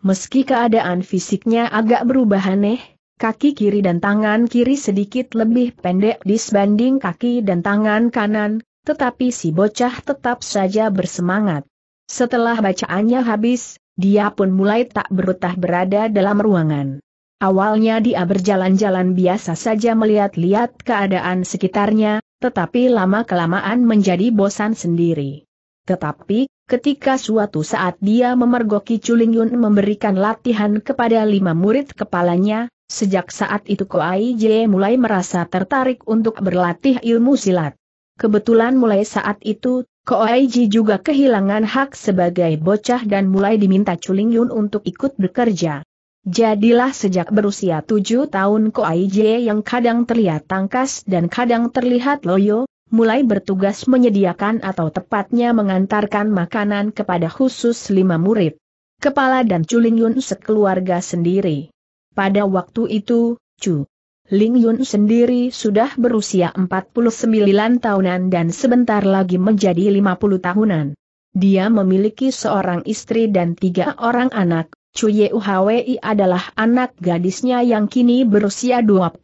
Speaker 1: Meski keadaan fisiknya agak berubah aneh, kaki kiri dan tangan kiri sedikit lebih pendek disbanding kaki dan tangan kanan, tetapi si bocah tetap saja bersemangat. Setelah bacaannya habis, dia pun mulai tak berutah berada dalam ruangan. Awalnya dia berjalan-jalan biasa saja melihat-lihat keadaan sekitarnya, tetapi lama-kelamaan menjadi bosan sendiri. Tetapi, ketika suatu saat dia memergoki Culing Yun memberikan latihan kepada lima murid kepalanya, sejak saat itu Koai Je mulai merasa tertarik untuk berlatih ilmu silat. Kebetulan mulai saat itu, Koaiji juga kehilangan hak sebagai bocah dan mulai diminta Chuling Yun untuk ikut bekerja. Jadilah sejak berusia tujuh tahun Koaiji yang kadang terlihat tangkas dan kadang terlihat loyo, mulai bertugas menyediakan atau tepatnya mengantarkan makanan kepada khusus lima murid. Kepala dan Chuling Yun sekeluarga sendiri. Pada waktu itu, Chu Ling Yun sendiri sudah berusia 49 tahunan dan sebentar lagi menjadi 50 tahunan. Dia memiliki seorang istri dan tiga orang anak, Chu Ye Uhwi adalah anak gadisnya yang kini berusia 25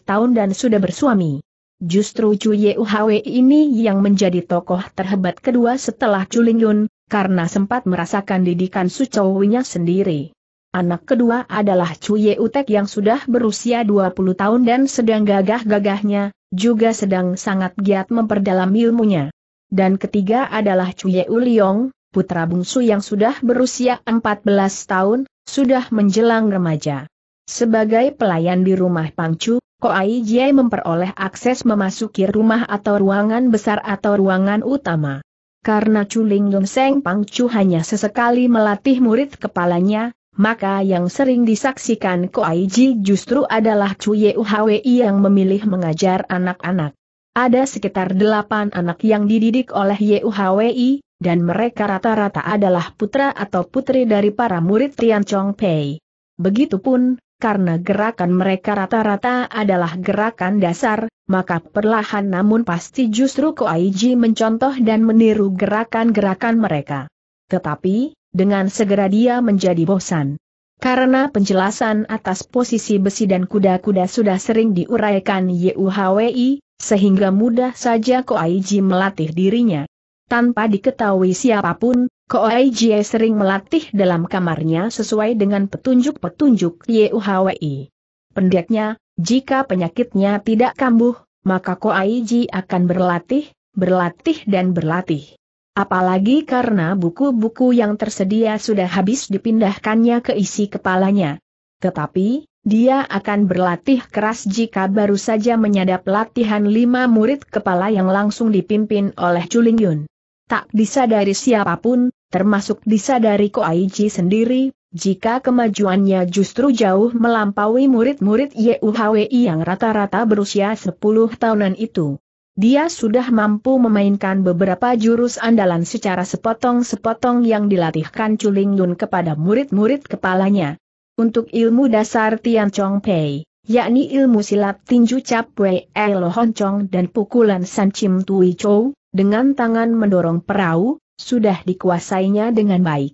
Speaker 1: tahun dan sudah bersuami. Justru Chu Ye Uhwi ini yang menjadi tokoh terhebat kedua setelah Chu Ling Yun, karena sempat merasakan didikan Su nya sendiri. Anak kedua adalah Cuye Utek yang sudah berusia 20 tahun dan sedang gagah-gagahnya, juga sedang sangat giat memperdalam ilmunya. Dan ketiga adalah Cuye Uliong, putra bungsu yang sudah berusia 14 tahun, sudah menjelang remaja. Sebagai pelayan di rumah Pangcu, Ai Jie memperoleh akses memasuki rumah atau ruangan besar atau ruangan utama. Karena Ling Lung Seng Pangcu hanya sesekali melatih murid kepalanya, maka yang sering disaksikan Koaiji justru adalah Cuye Uhwi yang memilih mengajar anak-anak. Ada sekitar delapan anak yang dididik oleh YUHWI, dan mereka rata-rata adalah putra atau putri dari para murid Tian Chong Pei. Begitupun, karena gerakan mereka rata-rata adalah gerakan dasar, maka perlahan namun pasti justru Koaiji mencontoh dan meniru gerakan-gerakan mereka. Tetapi, dengan segera dia menjadi bosan. Karena penjelasan atas posisi besi dan kuda-kuda sudah sering diuraikan YUHWI, sehingga mudah saja Koaiji melatih dirinya. Tanpa diketahui siapapun, Koaiji sering melatih dalam kamarnya sesuai dengan petunjuk-petunjuk YUHWI. Pendeknya, jika penyakitnya tidak kambuh, maka Koaiji akan berlatih, berlatih dan berlatih. Apalagi karena buku-buku yang tersedia sudah habis dipindahkannya ke isi kepalanya. Tetapi, dia akan berlatih keras jika baru saja menyadap latihan lima murid kepala yang langsung dipimpin oleh Chuling Yun. Tak disadari siapapun, termasuk disadari Koaiji sendiri, jika kemajuannya justru jauh melampaui murid-murid YUHWI yang rata-rata berusia 10 tahunan itu. Dia sudah mampu memainkan beberapa jurus andalan secara sepotong-sepotong yang dilatihkan Culing Yun kepada murid-murid kepalanya. Untuk ilmu dasar Tian Chong Pei, yakni ilmu silat tinju Cap Wei Elo Hon dan pukulan San Chim Tui Chou, dengan tangan mendorong perahu, sudah dikuasainya dengan baik.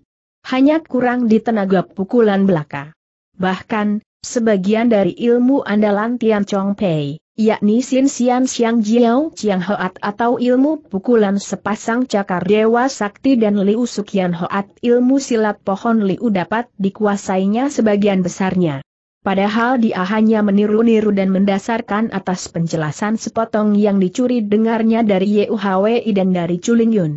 Speaker 1: Hanya kurang di tenaga pukulan belaka. Bahkan, sebagian dari ilmu andalan Tian Chong Pei, yakni Sin Siam Xiang Jiao Chiang Hoat atau ilmu pukulan sepasang cakar Dewa Sakti dan Liu Sukian Hoat ilmu silat pohon Liu dapat dikuasainya sebagian besarnya. Padahal dia hanya meniru-niru dan mendasarkan atas penjelasan sepotong yang dicuri dengarnya dari YUHWI dan dari Chulin Yun.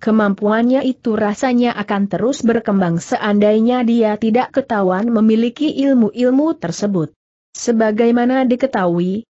Speaker 1: Kemampuannya itu rasanya akan terus berkembang seandainya dia tidak ketahuan memiliki ilmu-ilmu tersebut. Sebagaimana diketahui,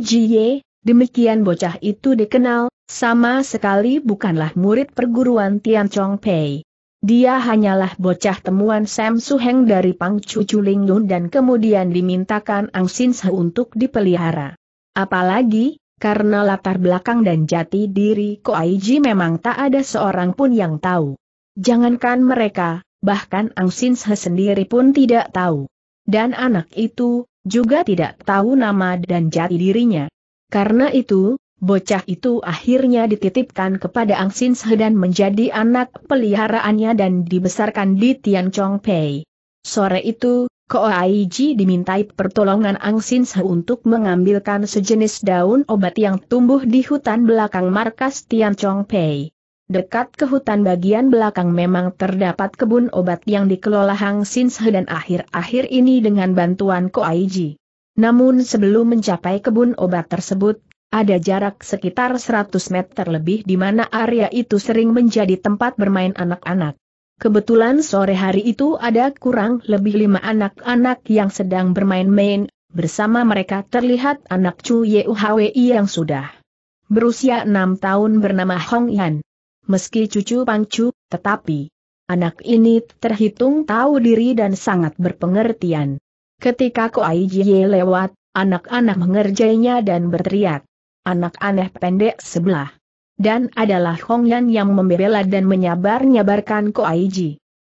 Speaker 1: Jie, demikian bocah itu dikenal, sama sekali bukanlah murid perguruan Tian Chong Pei. Dia hanyalah bocah temuan Sam Su Heng dari Pang Ling Nun dan kemudian dimintakan Ang Sin Se untuk dipelihara. Apalagi, karena latar belakang dan jati diri Jie memang tak ada seorang pun yang tahu. Jangankan mereka, bahkan Ang Sin Se sendiri pun tidak tahu. Dan anak itu, juga tidak tahu nama dan jati dirinya. Karena itu, bocah itu akhirnya dititipkan kepada Ang Sin dan menjadi anak peliharaannya dan dibesarkan di Chong Pei. Sore itu, Koaiji dimintai pertolongan Ang Sin untuk mengambilkan sejenis daun obat yang tumbuh di hutan belakang markas Chong Pei. Dekat ke hutan bagian belakang memang terdapat kebun obat yang dikelola Hang Sin Sinse dan akhir-akhir ini dengan bantuan Ko Aiji. Namun sebelum mencapai kebun obat tersebut, ada jarak sekitar 100 meter lebih di mana area itu sering menjadi tempat bermain anak-anak. Kebetulan sore hari itu ada kurang lebih lima anak-anak yang sedang bermain-main, bersama mereka terlihat anak Chu Yuhwi yang sudah berusia enam tahun bernama Hong Yan meski cucu pangcu, tetapi anak ini terhitung tahu diri dan sangat berpengertian. Ketika Koai Jie lewat, anak-anak mengerjainya dan berteriak. Anak aneh pendek sebelah. Dan adalah Hong Yan yang membela dan menyabar-nyabarkan Koai Ji.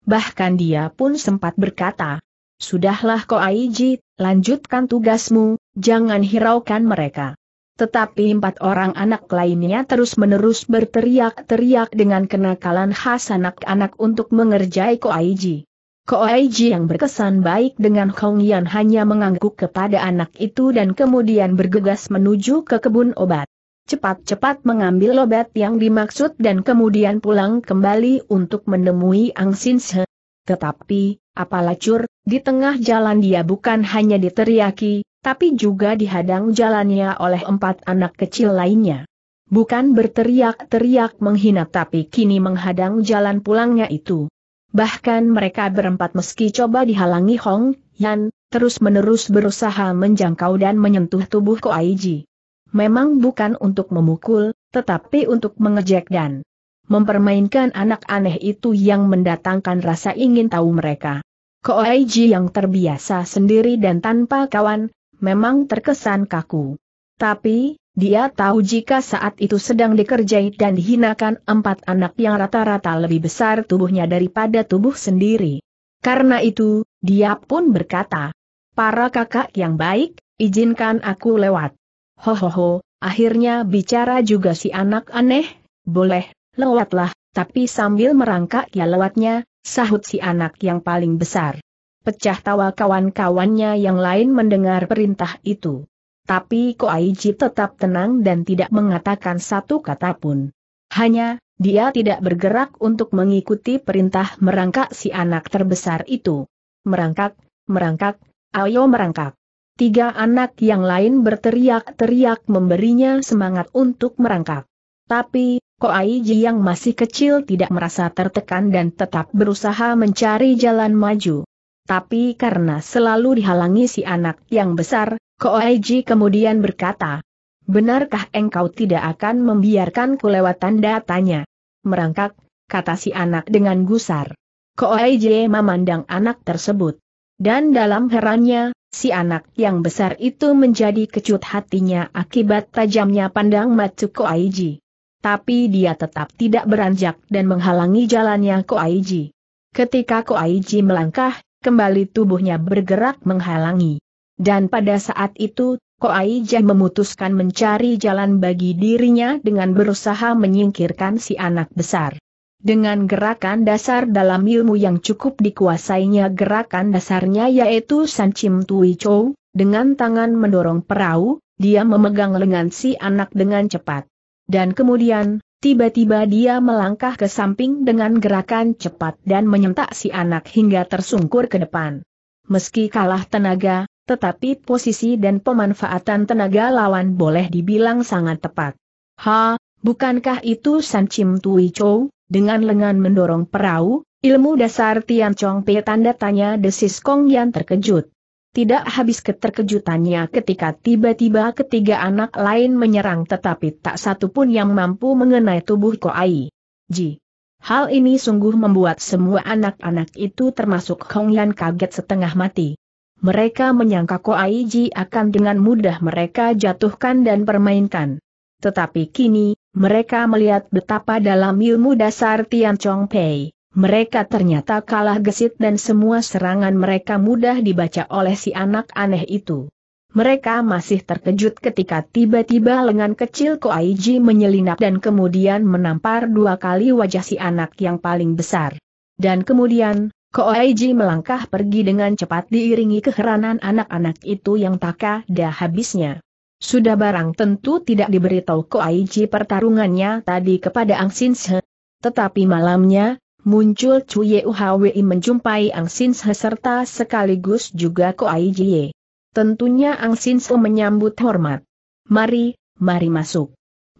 Speaker 1: Bahkan dia pun sempat berkata, Sudahlah Koai Ji, lanjutkan tugasmu, jangan hiraukan mereka. Tetapi empat orang anak lainnya terus-menerus berteriak-teriak dengan kenakalan khas anak-anak untuk mengerjai Koaiji. Koaiji yang berkesan baik dengan Hong Yan hanya mengangguk kepada anak itu dan kemudian bergegas menuju ke kebun obat. Cepat-cepat mengambil obat yang dimaksud dan kemudian pulang kembali untuk menemui Ang Sin Se. Tetapi, apalacur, di tengah jalan dia bukan hanya diteriaki, tapi juga dihadang jalannya oleh empat anak kecil lainnya. Bukan berteriak-teriak menghina tapi kini menghadang jalan pulangnya itu. Bahkan mereka berempat meski coba dihalangi Hong Yan, terus-menerus berusaha menjangkau dan menyentuh tubuh Ko Aiji. Memang bukan untuk memukul, tetapi untuk mengejek dan mempermainkan anak aneh itu yang mendatangkan rasa ingin tahu mereka. Ko Aiji yang terbiasa sendiri dan tanpa kawan, memang terkesan kaku. Tapi, dia tahu jika saat itu sedang dikerjai dan dihinakan empat anak yang rata-rata lebih besar tubuhnya daripada tubuh sendiri. Karena itu, dia pun berkata, Para kakak yang baik, izinkan aku lewat. Hohoho, akhirnya bicara juga si anak aneh, boleh, lewatlah, tapi sambil merangkak ya lewatnya, sahut si anak yang paling besar. Pecah tawa kawan-kawannya yang lain mendengar perintah itu. Tapi Ko Koaiji tetap tenang dan tidak mengatakan satu kata pun. Hanya, dia tidak bergerak untuk mengikuti perintah merangkak si anak terbesar itu. Merangkak, merangkak, ayo merangkak. Tiga anak yang lain berteriak-teriak memberinya semangat untuk merangkak. Tapi, Ko Koaiji yang masih kecil tidak merasa tertekan dan tetap berusaha mencari jalan maju. Tapi karena selalu dihalangi si anak yang besar, Koeji kemudian berkata, Benarkah engkau tidak akan membiarkan lewat tanda tanya? Merangkak, kata si anak dengan gusar. Koeji memandang anak tersebut. Dan dalam herannya, si anak yang besar itu menjadi kecut hatinya akibat tajamnya pandang Matsuko Aiji. Tapi dia tetap tidak beranjak dan menghalangi jalannya Koaiji. Ketika Koaiji melangkah, kembali tubuhnya bergerak menghalangi. Dan pada saat itu, Ko Koaija memutuskan mencari jalan bagi dirinya dengan berusaha menyingkirkan si anak besar. Dengan gerakan dasar dalam ilmu yang cukup dikuasainya gerakan dasarnya yaitu San Chim Tui Chou, dengan tangan mendorong perahu, dia memegang lengan si anak dengan cepat. Dan kemudian, Tiba-tiba dia melangkah ke samping dengan gerakan cepat dan menyentak si anak hingga tersungkur ke depan. Meski kalah tenaga, tetapi posisi dan pemanfaatan tenaga lawan boleh dibilang sangat tepat. Ha, bukankah itu San Chim Tui Chou, dengan lengan mendorong perahu, ilmu dasar Tian Chong Pei tanda tanya desis Kong yang terkejut. Tidak habis keterkejutannya ketika tiba-tiba ketiga anak lain menyerang tetapi tak satu pun yang mampu mengenai tubuh Koai. Ji. Hal ini sungguh membuat semua anak-anak itu termasuk Hong Yan kaget setengah mati. Mereka menyangka Koai Ji akan dengan mudah mereka jatuhkan dan permainkan. Tetapi kini, mereka melihat betapa dalam ilmu dasar Tian Chong Pei, mereka ternyata kalah gesit dan semua serangan mereka mudah dibaca oleh si anak aneh itu. Mereka masih terkejut ketika tiba-tiba lengan kecil Koaiji menyelinap dan kemudian menampar dua kali wajah si anak yang paling besar. Dan kemudian, Koaiji melangkah pergi dengan cepat diiringi keheranan anak-anak itu yang tak ada habisnya. Sudah barang tentu tidak diberitahu Koaiji pertarungannya tadi kepada Ang Sinse. Tetapi malamnya, muncul Chuye Uhawi menjumpai Ang Sin serta sekaligus juga Ko Koai Jie. Tentunya Ang Sin menyambut hormat. Mari, mari masuk.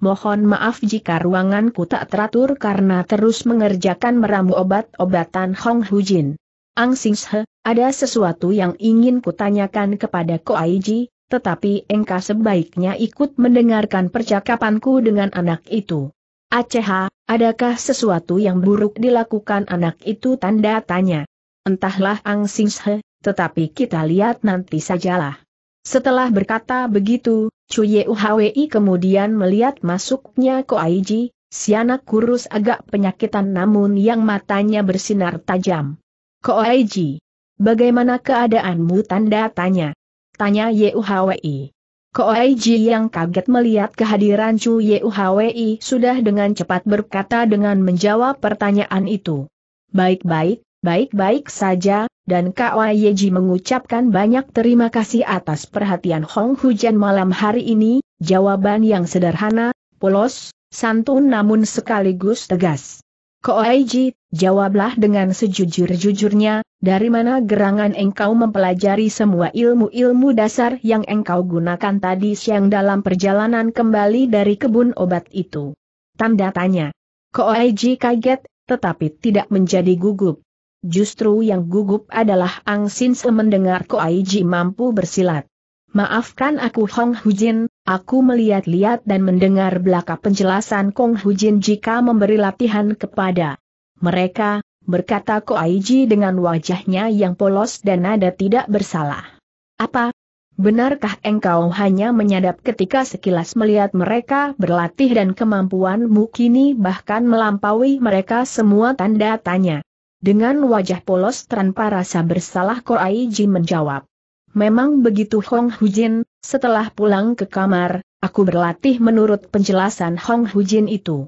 Speaker 1: Mohon maaf jika ruanganku tak teratur karena terus mengerjakan meramu obat-obatan Hong Hujin. Ang Sinshe, ada sesuatu yang ingin kutanyakan kepada Ko Aiji, tetapi engkau sebaiknya ikut mendengarkan percakapanku dengan anak itu. Aceh, adakah sesuatu yang buruk dilakukan anak itu tanda tanya. Entahlah Ang Singshe, tetapi kita lihat nanti sajalah. Setelah berkata begitu, Cuye Uhwi kemudian melihat masuknya Ko Koaiji, si anak kurus agak penyakitan namun yang matanya bersinar tajam. Ko Koaiji, bagaimana keadaanmu tanda tanya? Tanya Yuhwi. Koaiji yang kaget melihat kehadiran Chu Yuhwi sudah dengan cepat berkata dengan menjawab pertanyaan itu. Baik-baik, baik-baik saja, dan Ji mengucapkan banyak terima kasih atas perhatian Hong Hujan malam hari ini, jawaban yang sederhana, polos, santun namun sekaligus tegas. Koaiji, jawablah dengan sejujur-jujurnya, dari mana gerangan engkau mempelajari semua ilmu-ilmu dasar yang engkau gunakan tadi siang dalam perjalanan kembali dari kebun obat itu? Tanda tanya. Koaiji kaget, tetapi tidak menjadi gugup. Justru yang gugup adalah Ang mendengar Koaiji mampu bersilat. Maafkan aku Hong Hujin, aku melihat-lihat dan mendengar belaka penjelasan Kong Hujin jika memberi latihan kepada mereka, berkata Ko Ji dengan wajahnya yang polos dan nada tidak bersalah. Apa? Benarkah engkau hanya menyadap ketika sekilas melihat mereka berlatih dan kemampuanmu kini bahkan melampaui mereka semua tanda tanya? Dengan wajah polos tanpa rasa bersalah Ko Ji menjawab. Memang begitu Hong Hujin, setelah pulang ke kamar, aku berlatih menurut penjelasan Hong Hujin itu.